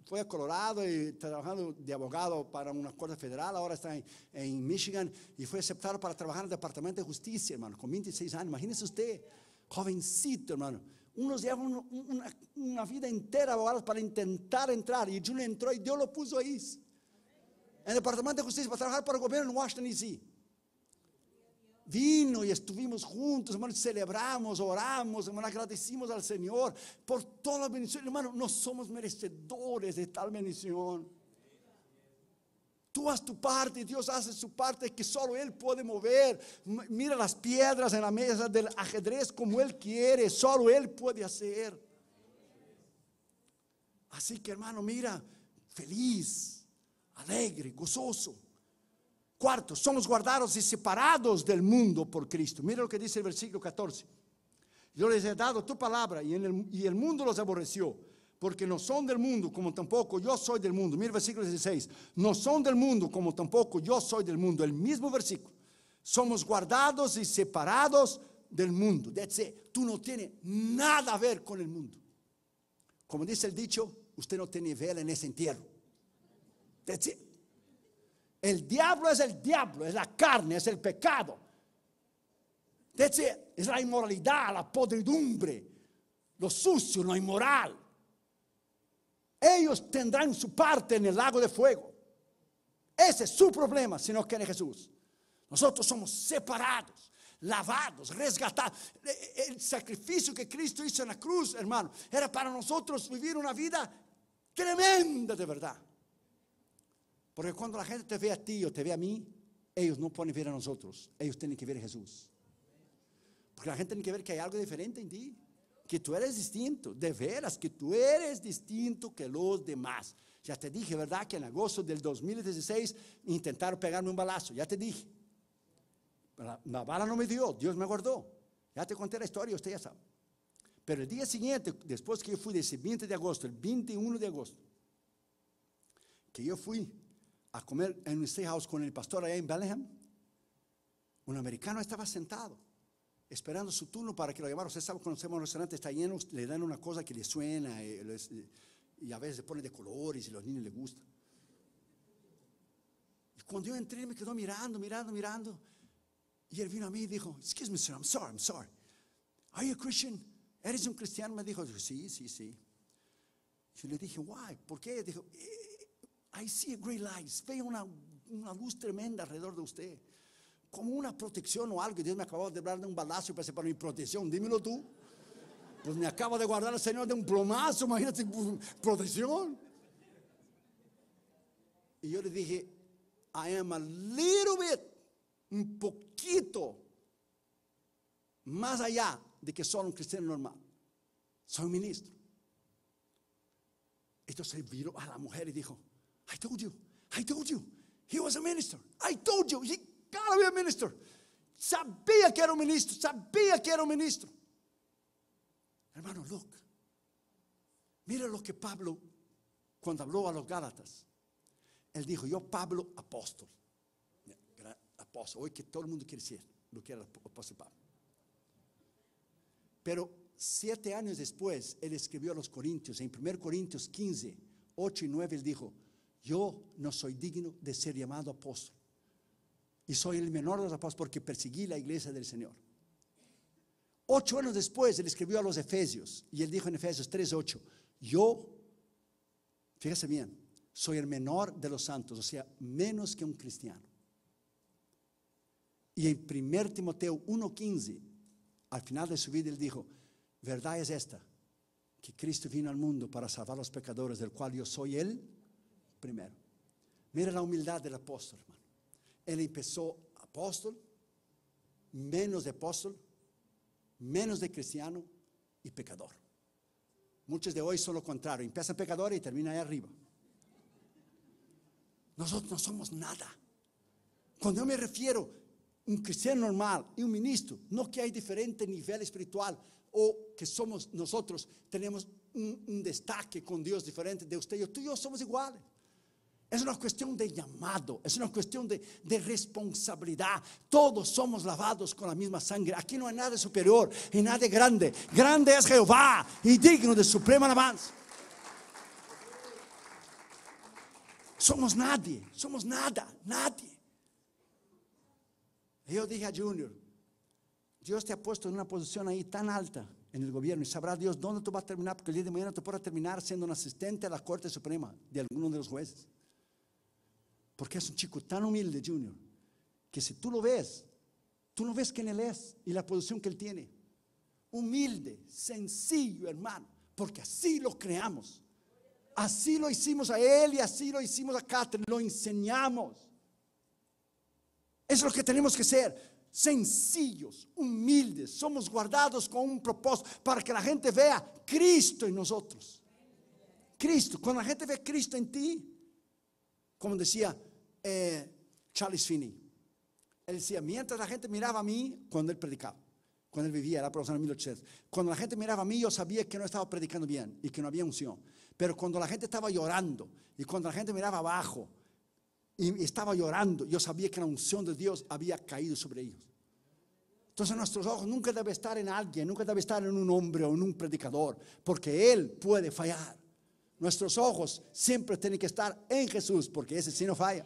fue a Colorado y está trabajando de abogado para una corte federal, ahora está en, Michigan y fue aceptado para trabajar en el Departamento de Justicia, hermano, con 26 años. Imagínese usted, jovencito, hermano. Unos llevan una, una vida entera abogados para intentar entrar y Junior entró y Dios lo puso ahí. En el Departamento de Justicia para trabajar para el gobierno en Washington, D.C vino y estuvimos juntos, hermano, celebramos, oramos, hermano, agradecimos al Señor por toda la bendición. Hermano, no somos merecedores de tal bendición. Tú haz tu parte, Dios hace su parte que solo Él puede mover. Mira las piedras en la mesa del ajedrez como Él quiere, solo Él puede hacer. Así que hermano, mira, feliz, alegre, gozoso Cuarto, somos guardados y separados del mundo por Cristo. Mira lo que dice el versículo 14. Yo les he dado tu palabra y, el, mundo los aborreció, porque no son del mundo como tampoco yo soy del mundo. Mira el versículo 16. No son del mundo como tampoco yo soy del mundo. El mismo versículo. Somos guardados y separados del mundo. That's Tú no tienes nada a ver con el mundo. Como dice el dicho, usted no tiene vela en ese entierro. That's el diablo es el diablo, es la carne, es el pecado. Es la inmoralidad, la podridumbre, lo sucio, lo inmoral. Ellos tendrán su parte en el lago de fuego. Ese es su problema si no quiere Jesús. Nosotros somos separados, lavados, resgatados. E, e, el sacrificio que Cristo hizo en la cruz, hermano, era para nosotros vivir una vida tremenda de verdad. Porque cuando la gente te ve a ti o te ve a mí, ellos no pueden ver a nosotros, ellos tienen que ver a Jesús. Porque la gente tiene que ver que hay algo diferente en ti, que tú eres distinto, de veras, que tú eres distinto que los demás. Ya te dije, ¿verdad? Que en agosto del 2016 intentaron pegarme un balazo, ya te dije. La, bala no me dio, Dios me guardó. Ya te conté la historia, usted ya sabe. Pero el día siguiente, después que yo fui, ese 20 de agosto, el 21 de agosto, que yo fui a comer en un stay house con el pastor allá en Bethlehem, un americano estaba sentado esperando su turno para que lo llamara. Usted sabe, conocemos un restaurante, está lleno, le dan una cosa que le suena eh, y, a veces le ponen de colores y a los niños les gusta. Y cuando yo entré me quedó mirando, mirando, mirando. Y él vino a mí y dijo, excuse me, sir, I'm sorry, I'm sorry. Are you a Christian? ¿Eres un cristiano? Me dijo, sí, sí, sí. Yo le dije, why? ¿Por qué? Dijo, eh, I see a great light. Veo una, luz tremenda alrededor de usted. Como una protección o algo. Dios me acabó de hablar de un balazo para mi protección. Dímelo tú. Pues me acaba de guardar el Señor de un plomazo. Imagínate, pues, protección. Y yo le dije, I am a little bit, un poquito más allá de que solo un cristiano normal. Soy un ministro. Entonces viro a la mujer y dijo, I told you. I told you. He was a minister. I told you. He gotta be a minister. Sabía que era un ministro. Sabía que era un ministro. Hermano, look. Mira lo que Pablo, cuando habló a los Gálatas, él dijo, yo Pablo apóstol. Apóstol. Hoy que todo el mundo quiere ser lo que era apóstol Pablo. Pero siete años después, él escribió a los Corintios, en 1 Corintios 15, 8 y 9, él dijo, yo no soy digno de ser llamado apóstol. Y soy el menor de los apóstoles porque perseguí la iglesia del Señor. Ocho años después, él escribió a los Efesios y él dijo en Efesios 3:8, yo, fíjese bien, soy el menor de los santos, o sea, menos que un cristiano. Y en 1 Timoteo 1:15, al final de su vida, él dijo, verdad es esta, que Cristo vino al mundo para salvar a los pecadores, del cual yo soy él primero. Mira la humildad del apóstol, hermano. Él empezó apóstol, menos de apóstol, menos de cristiano y pecador. Muchos de hoy son lo contrario, empiezan pecador y terminan ahí arriba. Nosotros no somos nada. Cuando yo me refiero un cristiano normal y un ministro, no que hay diferente nivel espiritual o que somos nosotros, tenemos un, destaque con Dios diferente de usted. Yo, tú y yo somos iguales. Es una cuestión de llamado, es una cuestión de, responsabilidad. Todos somos lavados con la misma sangre. Aquí no hay nadie superior y nadie grande. Grande es Jehová y digno de suprema alabanza. Somos nadie, somos nada, nadie. Yo dije a Junior, Dios te ha puesto en una posición ahí tan alta en el gobierno y sabrá Dios dónde tú vas a terminar, porque el día de mañana te podrás terminar siendo un asistente a la Corte Suprema de alguno de los jueces. Porque es un chico tan humilde, Junior, que si tú lo ves, tú no ves quién él es y la posición que él tiene. Humilde, sencillo, hermano, porque así lo creamos. Así lo hicimos a él y así lo hicimos a Catherine, lo enseñamos. es lo que tenemos que ser. Sencillos, humildes, somos guardados con un propósito para que la gente vea Cristo en nosotros. Cristo, cuando la gente ve Cristo en ti, como decía Charlie eh, Charles Finney. Él decía, mientras la gente miraba a mí, cuando él predicaba, cuando él vivía, era por los cuando la gente miraba a mí, yo sabía que no estaba predicando bien y que no había unción. Pero cuando la gente estaba llorando y cuando la gente miraba abajo y estaba llorando, yo sabía que la unción de Dios había caído sobre ellos. Entonces nuestros ojos nunca deben estar en alguien, nunca deben estar en un hombre o en un predicador, porque él puede fallar. Nuestros ojos siempre tienen que estar en Jesús, porque ese sí no falla.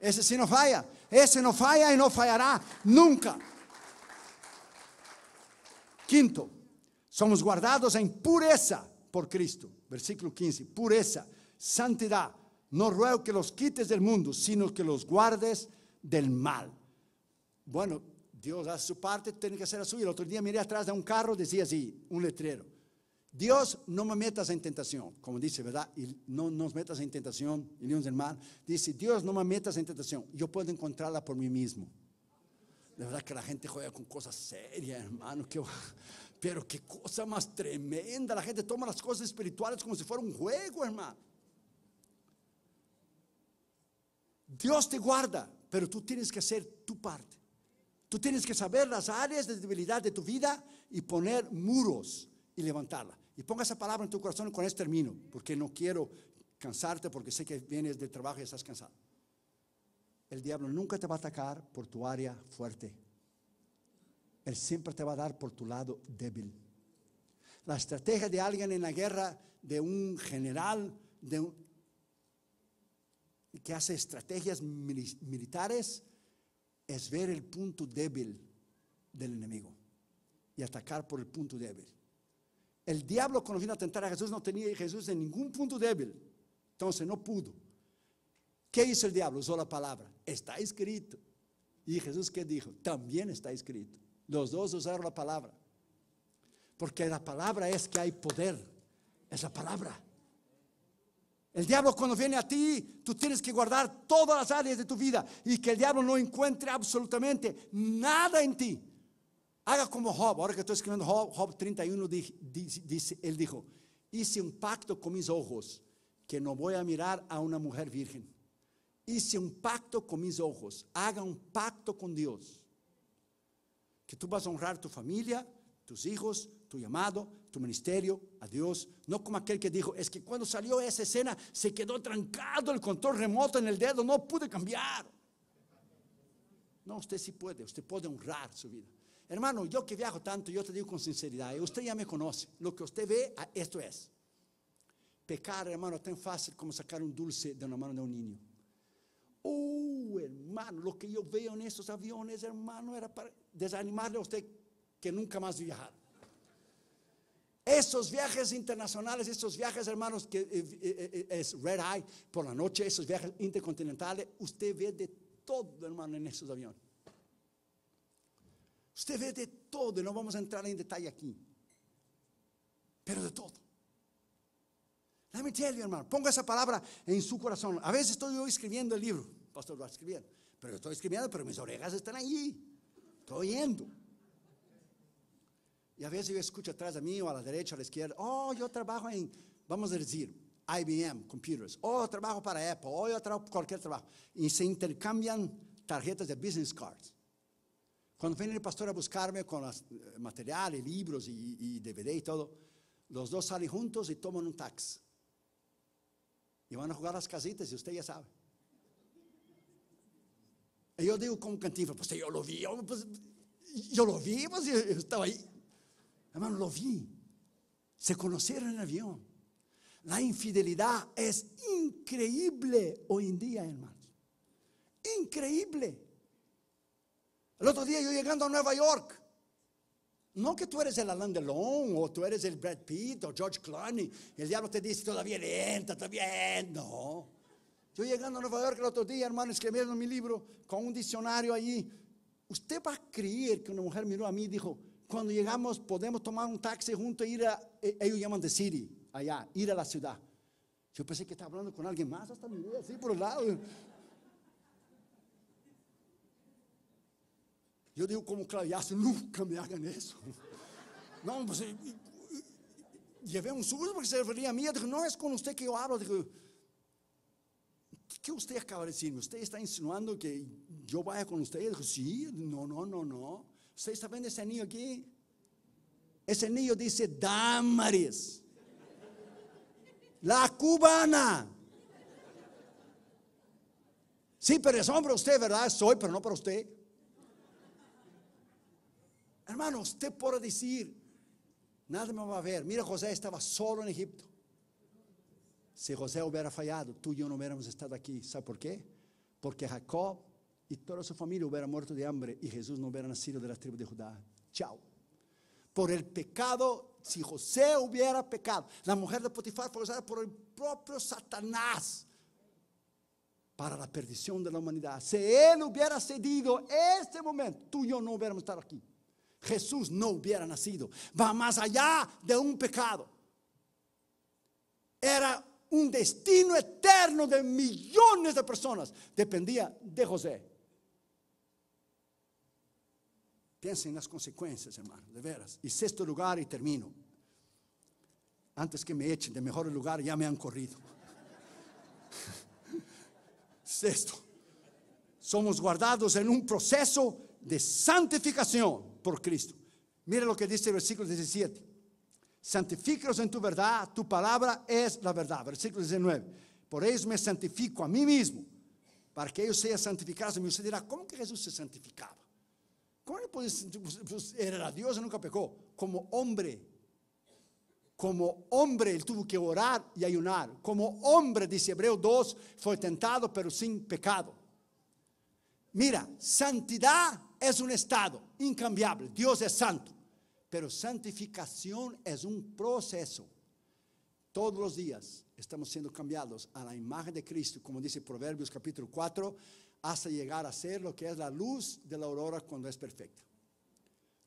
Ese sí no falla. Ese no falla y no fallará nunca. Quinto, somos guardados en pureza por Cristo. Versículo 15, pureza, santidad. No ruego que los quites del mundo, sino que los guardes del mal. Bueno, Dios hace su parte, tiene que hacer la suya. El otro día miré atrás de un carro, decía así, un letrero Dios, no me metas en tentación, como dice, ¿verdad? Y no nos metas en tentación, y del Dice, Dios, no me metas en tentación, yo puedo encontrarla por mí mismo. De verdad que la gente juega con cosas serias, hermano. *laughs* pero qué cosa más tremenda. La gente toma las cosas espirituales como si fuera un juego, hermano. Dios te guarda, pero tú tienes que hacer tu parte. Tú tienes que saber las áreas de debilidad de tu vida y poner muros y levantarla. Y ponga esa palabra en tu corazón con esto termino, porque no quiero cansarte, porque sé que vienes de trabajo y estás cansado. El diablo nunca te va a atacar por tu área fuerte. Él siempre te va a dar por tu lado débil. La estrategia de alguien en la guerra, de un general, de que hace estrategias militares, es ver el punto débil del enemigo y atacar por el punto débil. El diablo cuando vino a tentar a Jesús no tenía Jesús en ningún punto débil. Entonces no pudo. ¿Qué hizo el diablo? Usó la palabra. Está escrito. ¿Y Jesús qué dijo? También está escrito. Los dos usaron la palabra. Porque la palabra es que hay poder. Es la palabra. El diablo cuando viene a ti, tú tienes que guardar todas las áreas de tu vida y que el diablo no encuentre absolutamente nada en ti Haga como Job. Ahora que estoy escribiendo Job, 31, dice, él dijo, hice un pacto con mis ojos que no voy a mirar a una mujer virgen. Hice un pacto con mis ojos. Haga un pacto con Dios. Que tú vas a honrar tu familia, tus hijos, tu llamado, tu ministerio a Dios. No como aquel que dijo, es que cuando salió esa escena se quedó trancado el control remoto en el dedo, no pude cambiar. No, usted sí puede, usted puede honrar su vida. Hermano, yo que viajo tanto, yo te digo con sinceridad, usted ya me conoce, lo que usted ve, ah, esto es. Pecar, hermano, tan fácil como sacar un dulce de una mano de un niño. Oh, hermano, lo que yo veo en esos aviones, hermano, era para desanimarle a usted que nunca más viajar. Esos viajes internacionales, esos viajes, hermanos, que eh, eh, eh, es red eye por la noche, esos viajes intercontinentales, usted ve de todo, hermano, en esos aviones. Você vê de todo, e não vamos entrar em detalhe aqui. Pero de todo. Let tell irmão. ponga essa palavra em seu corazón. A vezes estou yo escribiendo o livro, pastor lo escrevendo, pero yo estoy escribiendo, pero mis orejas estão aí. Estou oyendo. E a vezes eu escuto atrás de mim ou a la derecha, a esquerda. oh, eu trabalho em, vamos dizer, IBM Computers, oh, trabalho para Apple, oh, trabalho para qualquer trabalho. E se intercambiam tarjetas de business cards. Cuando viene el pastor a buscarme con los eh, materiales, libros y, DVD y todo, los dos salen juntos y toman un taxi Y van a jugar las casitas y usted ya sabe. Y yo digo como cantífero, pues, pues yo lo vi, pues, yo, yo lo vi, pues yo, estaba ahí. Hermano, lo vi. Se conocieron en el avión. La infidelidad es increíble hoy en día, hermano. Increíble. El otro día yo llegando a Nueva York. No que tú eres el Alan Delon o tú eres el Brad Pitt o George Clooney. el diablo te dice, todavía lenta, todavía no. Yo llegando a Nueva York el otro día, hermano, escribiendo mi libro con un diccionario allí. Usted va a creer que una mujer miró a mí y dijo, cuando llegamos podemos tomar un taxi junto e ir a, eh, ellos llaman de city, allá, ir a la ciudad. Yo pensé que estaba hablando con alguien más, hasta miré así por el lado. eu digo como Clariácio, nunca me haga isso. Não, você. pues, um susto porque se refería a mí. Digo, não é com você que eu hablo. Digo, que você acaba de dizer, você está insinuando que vá com você? Eu Digo, sí, Não, não, não, não. Você está vendo esse anillo aqui? Esse anillo disse Damaris. La cubana. Sí, peraí, es para você, verdade? Soy, pero não para você. Hermano, usted puede decir, nada me va a ver. Mira, José estaba solo en Egipto. Si José hubiera fallado, tú y yo no hubiéramos estado aquí. ¿Sabe por qué? Porque Jacob y toda su familia hubiera muerto de hambre y Jesús no hubiera nacido de la tribu de Judá. Chao. Por el pecado, si José hubiera pecado, la mujer de Potifar fue usada por el propio Satanás para la perdición de la humanidad. Si él hubiera cedido este momento, tú y yo no hubiéramos estado aquí. Jesús no hubiera nacido. Va más allá de un pecado. Era un destino eterno de millones de personas. Dependía de José. Piensen en las consecuencias, hermano, de veras. Y sexto lugar, y termino. Antes que me echen de mejor lugar, ya me han corrido. *laughs* sexto, somos guardados en un proceso de santificación Cristo. Mira lo que dice el versículo 17. Santifícalos en tu verdad, tu palabra es la verdad. Versículo 19. Por eso me santifico a mí mismo, para que ellos sea santificado. Y usted dirá, ¿cómo que Jesús se santificaba? ¿Cómo era, pues, pues, era Dios y nunca pecó? Como hombre. Como hombre, él tuvo que orar y ayunar. Como hombre, dice Hebreo 2, fue tentado, pero sin pecado. Mira, santidad es un estado incambiable. Dios es santo. Pero santificación es un proceso. Todos los días estamos siendo cambiados a la imagen de Cristo, como dice Proverbios capítulo 4, hasta llegar a ser lo que es la luz de la aurora cuando es perfecta.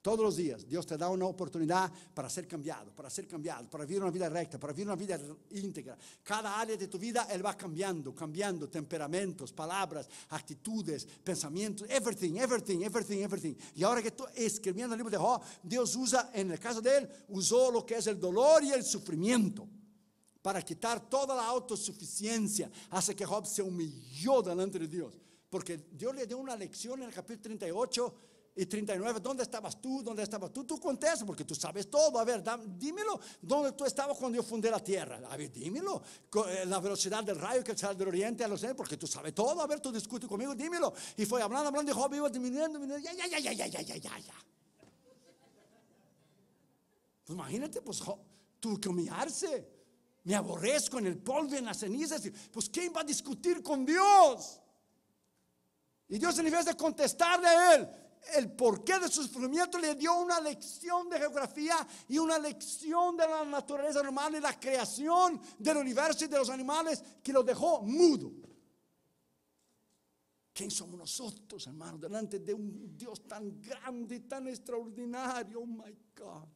Todos los días Dios te da una oportunidad para ser cambiado, para ser cambiado, para vivir una vida recta, para vivir una vida íntegra. Cada área de tu vida Él va cambiando, cambiando temperamentos, palabras, actitudes, pensamientos, everything, everything, everything, everything. Y ahora que tú escribiendo el libro de Job, Dios usa, en el caso de Él, usó lo que es el dolor y el sufrimiento para quitar toda la autosuficiencia. Hace que Job se humilló delante de Dios, porque Dios le dio una lección en el capítulo 38 y 39, ¿dónde estabas tú? ¿Dónde estabas tú? Tú contesta porque tú sabes todo. A ver, dímelo, ¿dónde tú estabas cuando yo fundé la Tierra? A ver, dímelo. Eh, la velocidad del rayo que sale del oriente a los sé porque tú sabes todo. A ver, tú discute conmigo, dímelo. Y fue hablando, hablando, dijo, oh, iba disminuyendo, Ya, ya, ya, ya, ya, ya, ya, Pues imagínate, pues ¿tú que humillarse. Me aborrezco en el polvo, en las cenizas. Pues ¿quién va a discutir con Dios? Y Dios en vez de contestarle a él el porqué de su sufrimiento, le dio una lección de geografía y una lección de la naturaleza normal y la creación del universo y de los animales que lo dejó mudo. ¿Quién somos nosotros, hermano, delante de un Dios tan grande y tan extraordinario? Oh my God.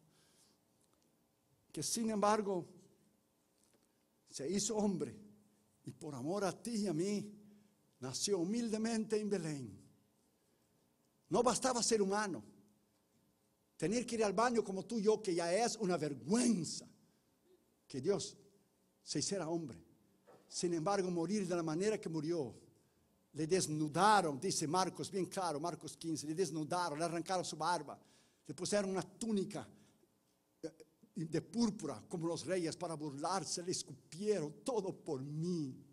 Que sin embargo se hizo hombre y por amor a ti y a mí nació humildemente en Belén no bastaba ser humano. Tener que ir al baño como tú y yo, que ya es una vergüenza que Dios se hiciera hombre. Sin embargo, morir de la manera que murió. Le desnudaron, dice Marcos, bien claro, Marcos 15, le desnudaron, le arrancaron su barba, le pusieron una túnica eh, de púrpura como los reyes para burlarse, le escupieron todo por mí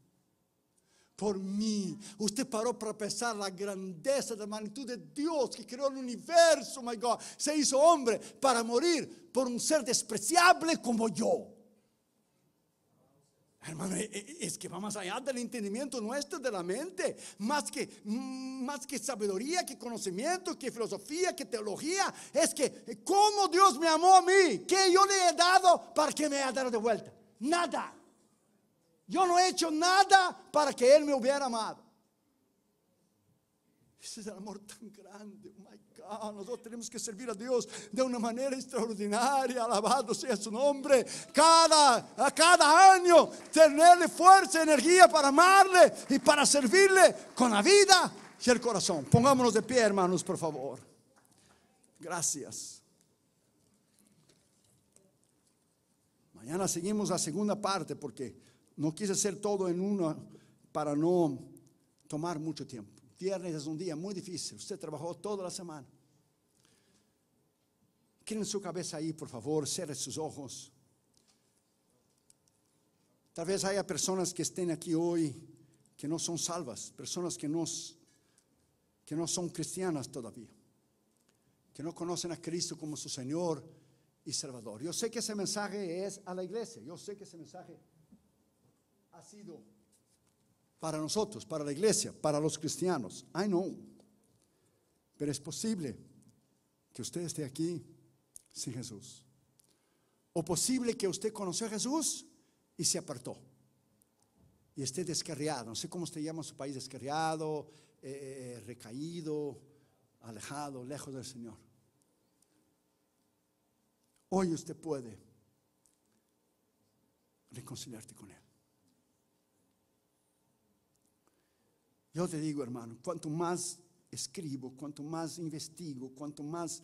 por mí. Usted paró para pensar la grandeza, la magnitud de Dios que creó el universo, my God. Se hizo hombre para morir por un ser despreciable como yo. Hermano, e, e, es que va más allá del entendimiento nuestro de la mente, más que, mm, más que sabiduría, que conocimiento, que filosofía, que teología. Es que, ¿cómo Dios me amó a mí? ¿Qué yo le he dado para que me haya dado de vuelta? Nada. Yo no he hecho nada para que Él me hubiera amado. Ese es el amor tan grande. Oh my God. Nosotros tenemos que servir a Dios de una manera extraordinaria. Alabado sea su nombre. Cada, a cada año tenerle fuerza, energía para amarle y para servirle con la vida y el corazón. Pongámonos de pie, hermanos, por favor. Gracias. Mañana seguimos la segunda parte porque no quise hacer todo en uno para no tomar mucho tiempo. Viernes es un día muy difícil. Usted trabajó toda la semana. Quieren su cabeza ahí, por favor, cierre sus ojos. Tal vez haya personas que estén aquí hoy que no son salvas, personas que no, que no son cristianas todavía, que no conocen a Cristo como su Señor y Salvador. Yo sé que ese mensaje es a la iglesia, yo sé que ese mensaje sido para nosotros, para la iglesia, para los cristianos. I know. Pero es posible que usted esté aquí sin Jesús. O posible que usted conoció a Jesús y se apartó. Y esté descarriado. No sé cómo usted llama su país, descarriado, eh, eh, eh, recaído, alejado, lejos del Señor. Hoy usted puede reconciliarte con Él. Yo te digo, hermano, cuanto más escribo, cuanto más investigo, cuanto más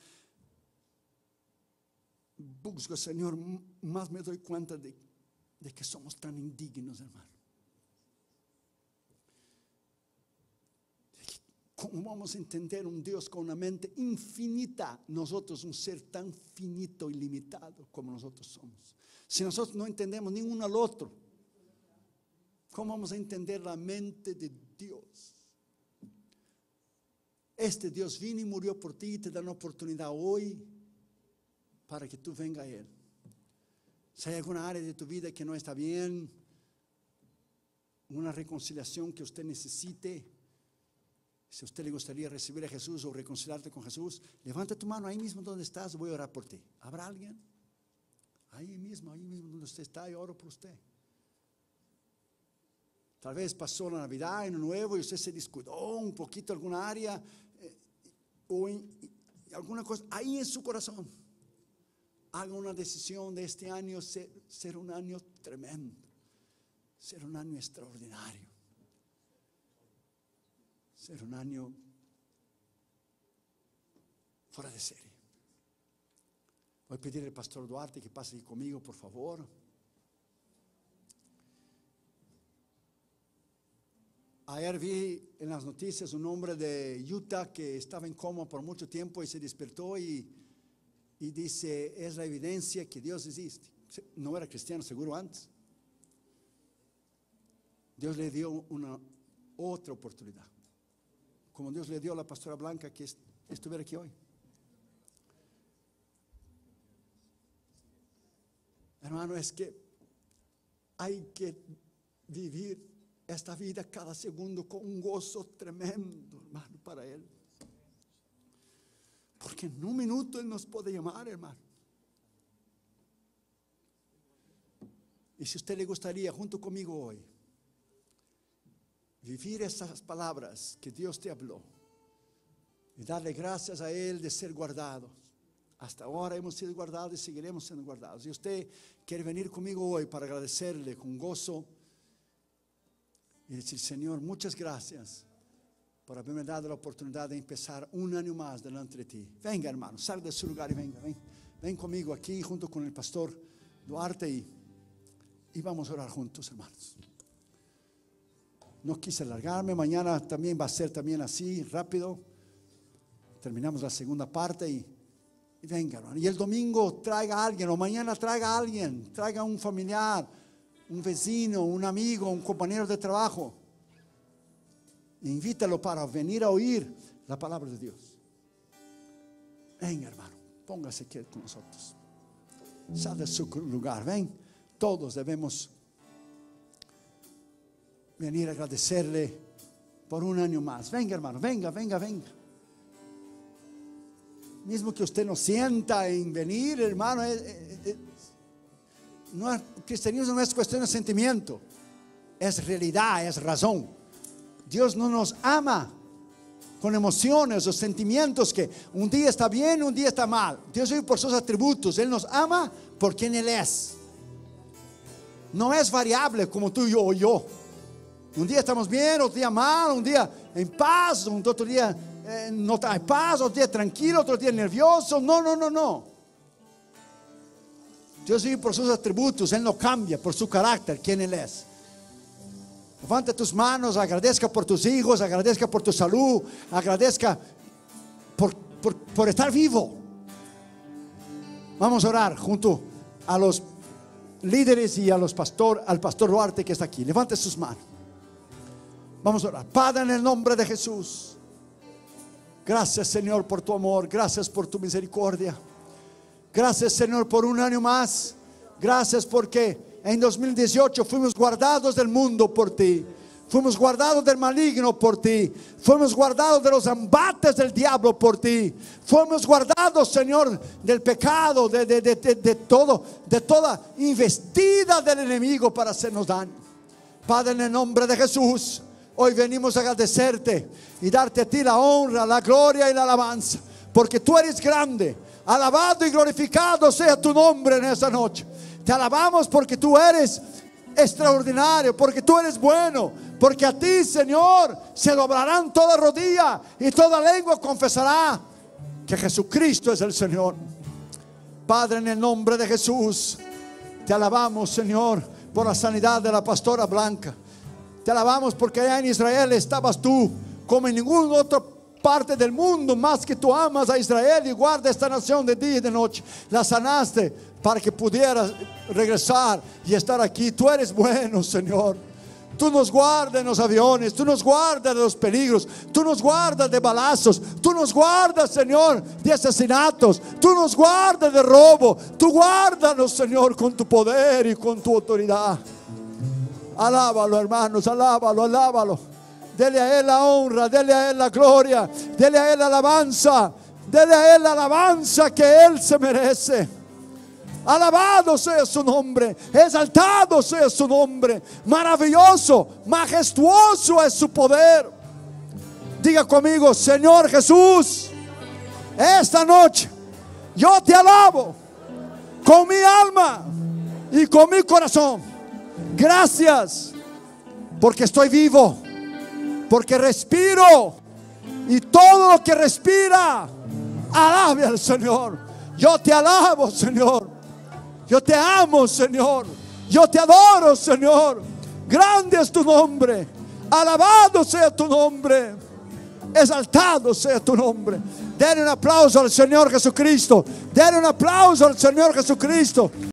busco al Señor, más me doy cuenta de, que somos tan indignos, hermano. ¿Cómo vamos a entender un Dios con una mente infinita? Nosotros, un ser tan finito y limitado como nosotros somos. Si nosotros no entendemos ni uno al otro, ¿cómo vamos a entender la mente de Dios? Dios. Este Dios vino y murió por ti y te da una oportunidad hoy para que tú venga a Él. Si hay alguna área de tu vida que no está bien, una reconciliación que usted necesite, si a usted le gustaría recibir a Jesús o reconciliarte con Jesús, levanta tu mano ahí mismo donde estás, voy a orar por ti. ¿Habrá alguien? Ahí mismo, ahí mismo donde usted está, yo oro por usted. Tal vez pasó la Navidad, Año Nuevo, y usted se descuidó un poquito alguna área eh, o alguna cosa. Ahí en su corazón, haga una decisión de este año ser, ser un año tremendo, ser un año extraordinario, ser un año fuera de serie. Voy a pedir al pastor Duarte que pase conmigo, por favor. Ayer vi en las noticias un hombre de Utah que estaba en coma por mucho tiempo y se despertó y, dice, es la evidencia que Dios existe. No era cristiano seguro antes. Dios le dio una otra oportunidad, como Dios le dio a la pastora Blanca que estuviera aquí hoy. Hermano, es que hay que vivir esta vida cada segundo con un gozo tremendo, hermano, para Él. Porque en un minuto Él nos puede llamar, hermano. Y si usted le gustaría, junto conmigo hoy, vivir esas palabras que Dios te habló y darle gracias a Él de ser guardado Hasta ahora hemos sido guardados y seguiremos siendo guardados. Y usted quiere venir conmigo hoy para agradecerle con gozo y decir, Señor, muchas gracias por haberme dado la oportunidad de empezar un año más delante de ti. Venga, hermano, sal de su lugar y venga, ven, conmigo aquí junto con el pastor Duarte y, vamos a orar juntos, hermanos. No quise alargarme, mañana también va a ser también así, rápido. Terminamos la segunda parte y, venga, hermano. Y el domingo traiga a alguien o mañana traiga a alguien, traiga un familiar un vecino, un amigo, un compañero de trabajo. Invítalo para venir a oír la palabra de Dios. Ven, hermano, póngase aquí con nosotros. Sal de su lugar, ven. Todos debemos venir a agradecerle por un año más. Venga, hermano, venga, venga, venga. Mismo que usted no sienta en venir, hermano, eh, eh, eh, no, el cristianismo no es cuestión de sentimiento, es realidad, es razón. Dios no nos ama con emociones o sentimientos que un día está bien, un día está mal. Dios vive por sus atributos. Él nos ama por quien Él es. No es variable como tú, yo o yo. Un día estamos bien, otro día mal, un día en paz, otro día eh, no hay paz, otro día tranquilo, otro día nervioso. No, no, no, no. Dios vive por sus atributos, Él no cambia, por su carácter, quien Él es. Levante tus manos, agradezca por tus hijos, agradezca por tu salud, agradezca por, estar vivo. Vamos a orar junto a los líderes y a los pastor, al pastor Duarte que está aquí. Levante sus manos. Vamos a orar. Padre, en el nombre de Jesús. Gracias, Señor, por tu amor. Gracias por tu misericordia. Gracias Señor por un año más. Gracias porque en 2018 fuimos guardados del mundo por ti. Fuimos guardados del maligno por ti. Fuimos guardados de los embates del diablo por ti. Fuimos guardados, Señor, del pecado, de, de, todo, de toda investida del enemigo para hacernos daño. Padre, en el nombre de Jesús, hoy venimos a agradecerte y darte a ti la honra, la gloria y la alabanza porque tú eres grande. Alabado y glorificado sea tu nombre en esta noche. Te alabamos porque tú eres extraordinario, porque tú eres bueno, porque a ti, Señor, se doblarán toda rodilla y toda lengua confesará que Jesucristo es el Señor. Padre, en el nombre de Jesús, te alabamos, Señor, por la sanidad de la pastora Blanca. Te alabamos porque allá en Israel estabas tú, como en ningún otro parte del mundo más que tú amas a Israel y guarda esta nación de día y de noche. La sanaste para que pudieras regresar y estar aquí. Tú eres bueno, Señor. Tú nos guardas en los aviones, tú nos guardas de los peligros, tú nos guardas de balazos, tú nos guardas, Señor, de asesinatos, tú nos guardas de robo, tú guárdanos, Señor, con tu poder y con tu autoridad. Alábalo, hermanos, alábalo, alábalo. Dele a Él la honra, dele a Él la gloria, dele a Él la alabanza, dele a Él la alabanza que Él se merece. Alabado sea su nombre, exaltado sea su nombre, maravilloso, majestuoso es su poder. Diga conmigo, Señor Jesús, esta noche yo te alabo con mi alma y con mi corazón. Gracias porque estoy vivo porque respiro y todo lo que respira, alabe al Señor. Yo te alabo, Señor. Yo te amo, Señor. Yo te adoro, Señor. Grande es tu nombre. Alabado sea tu nombre. Exaltado sea tu nombre. Denle un aplauso al Señor Jesucristo. Denle un aplauso al Señor Jesucristo.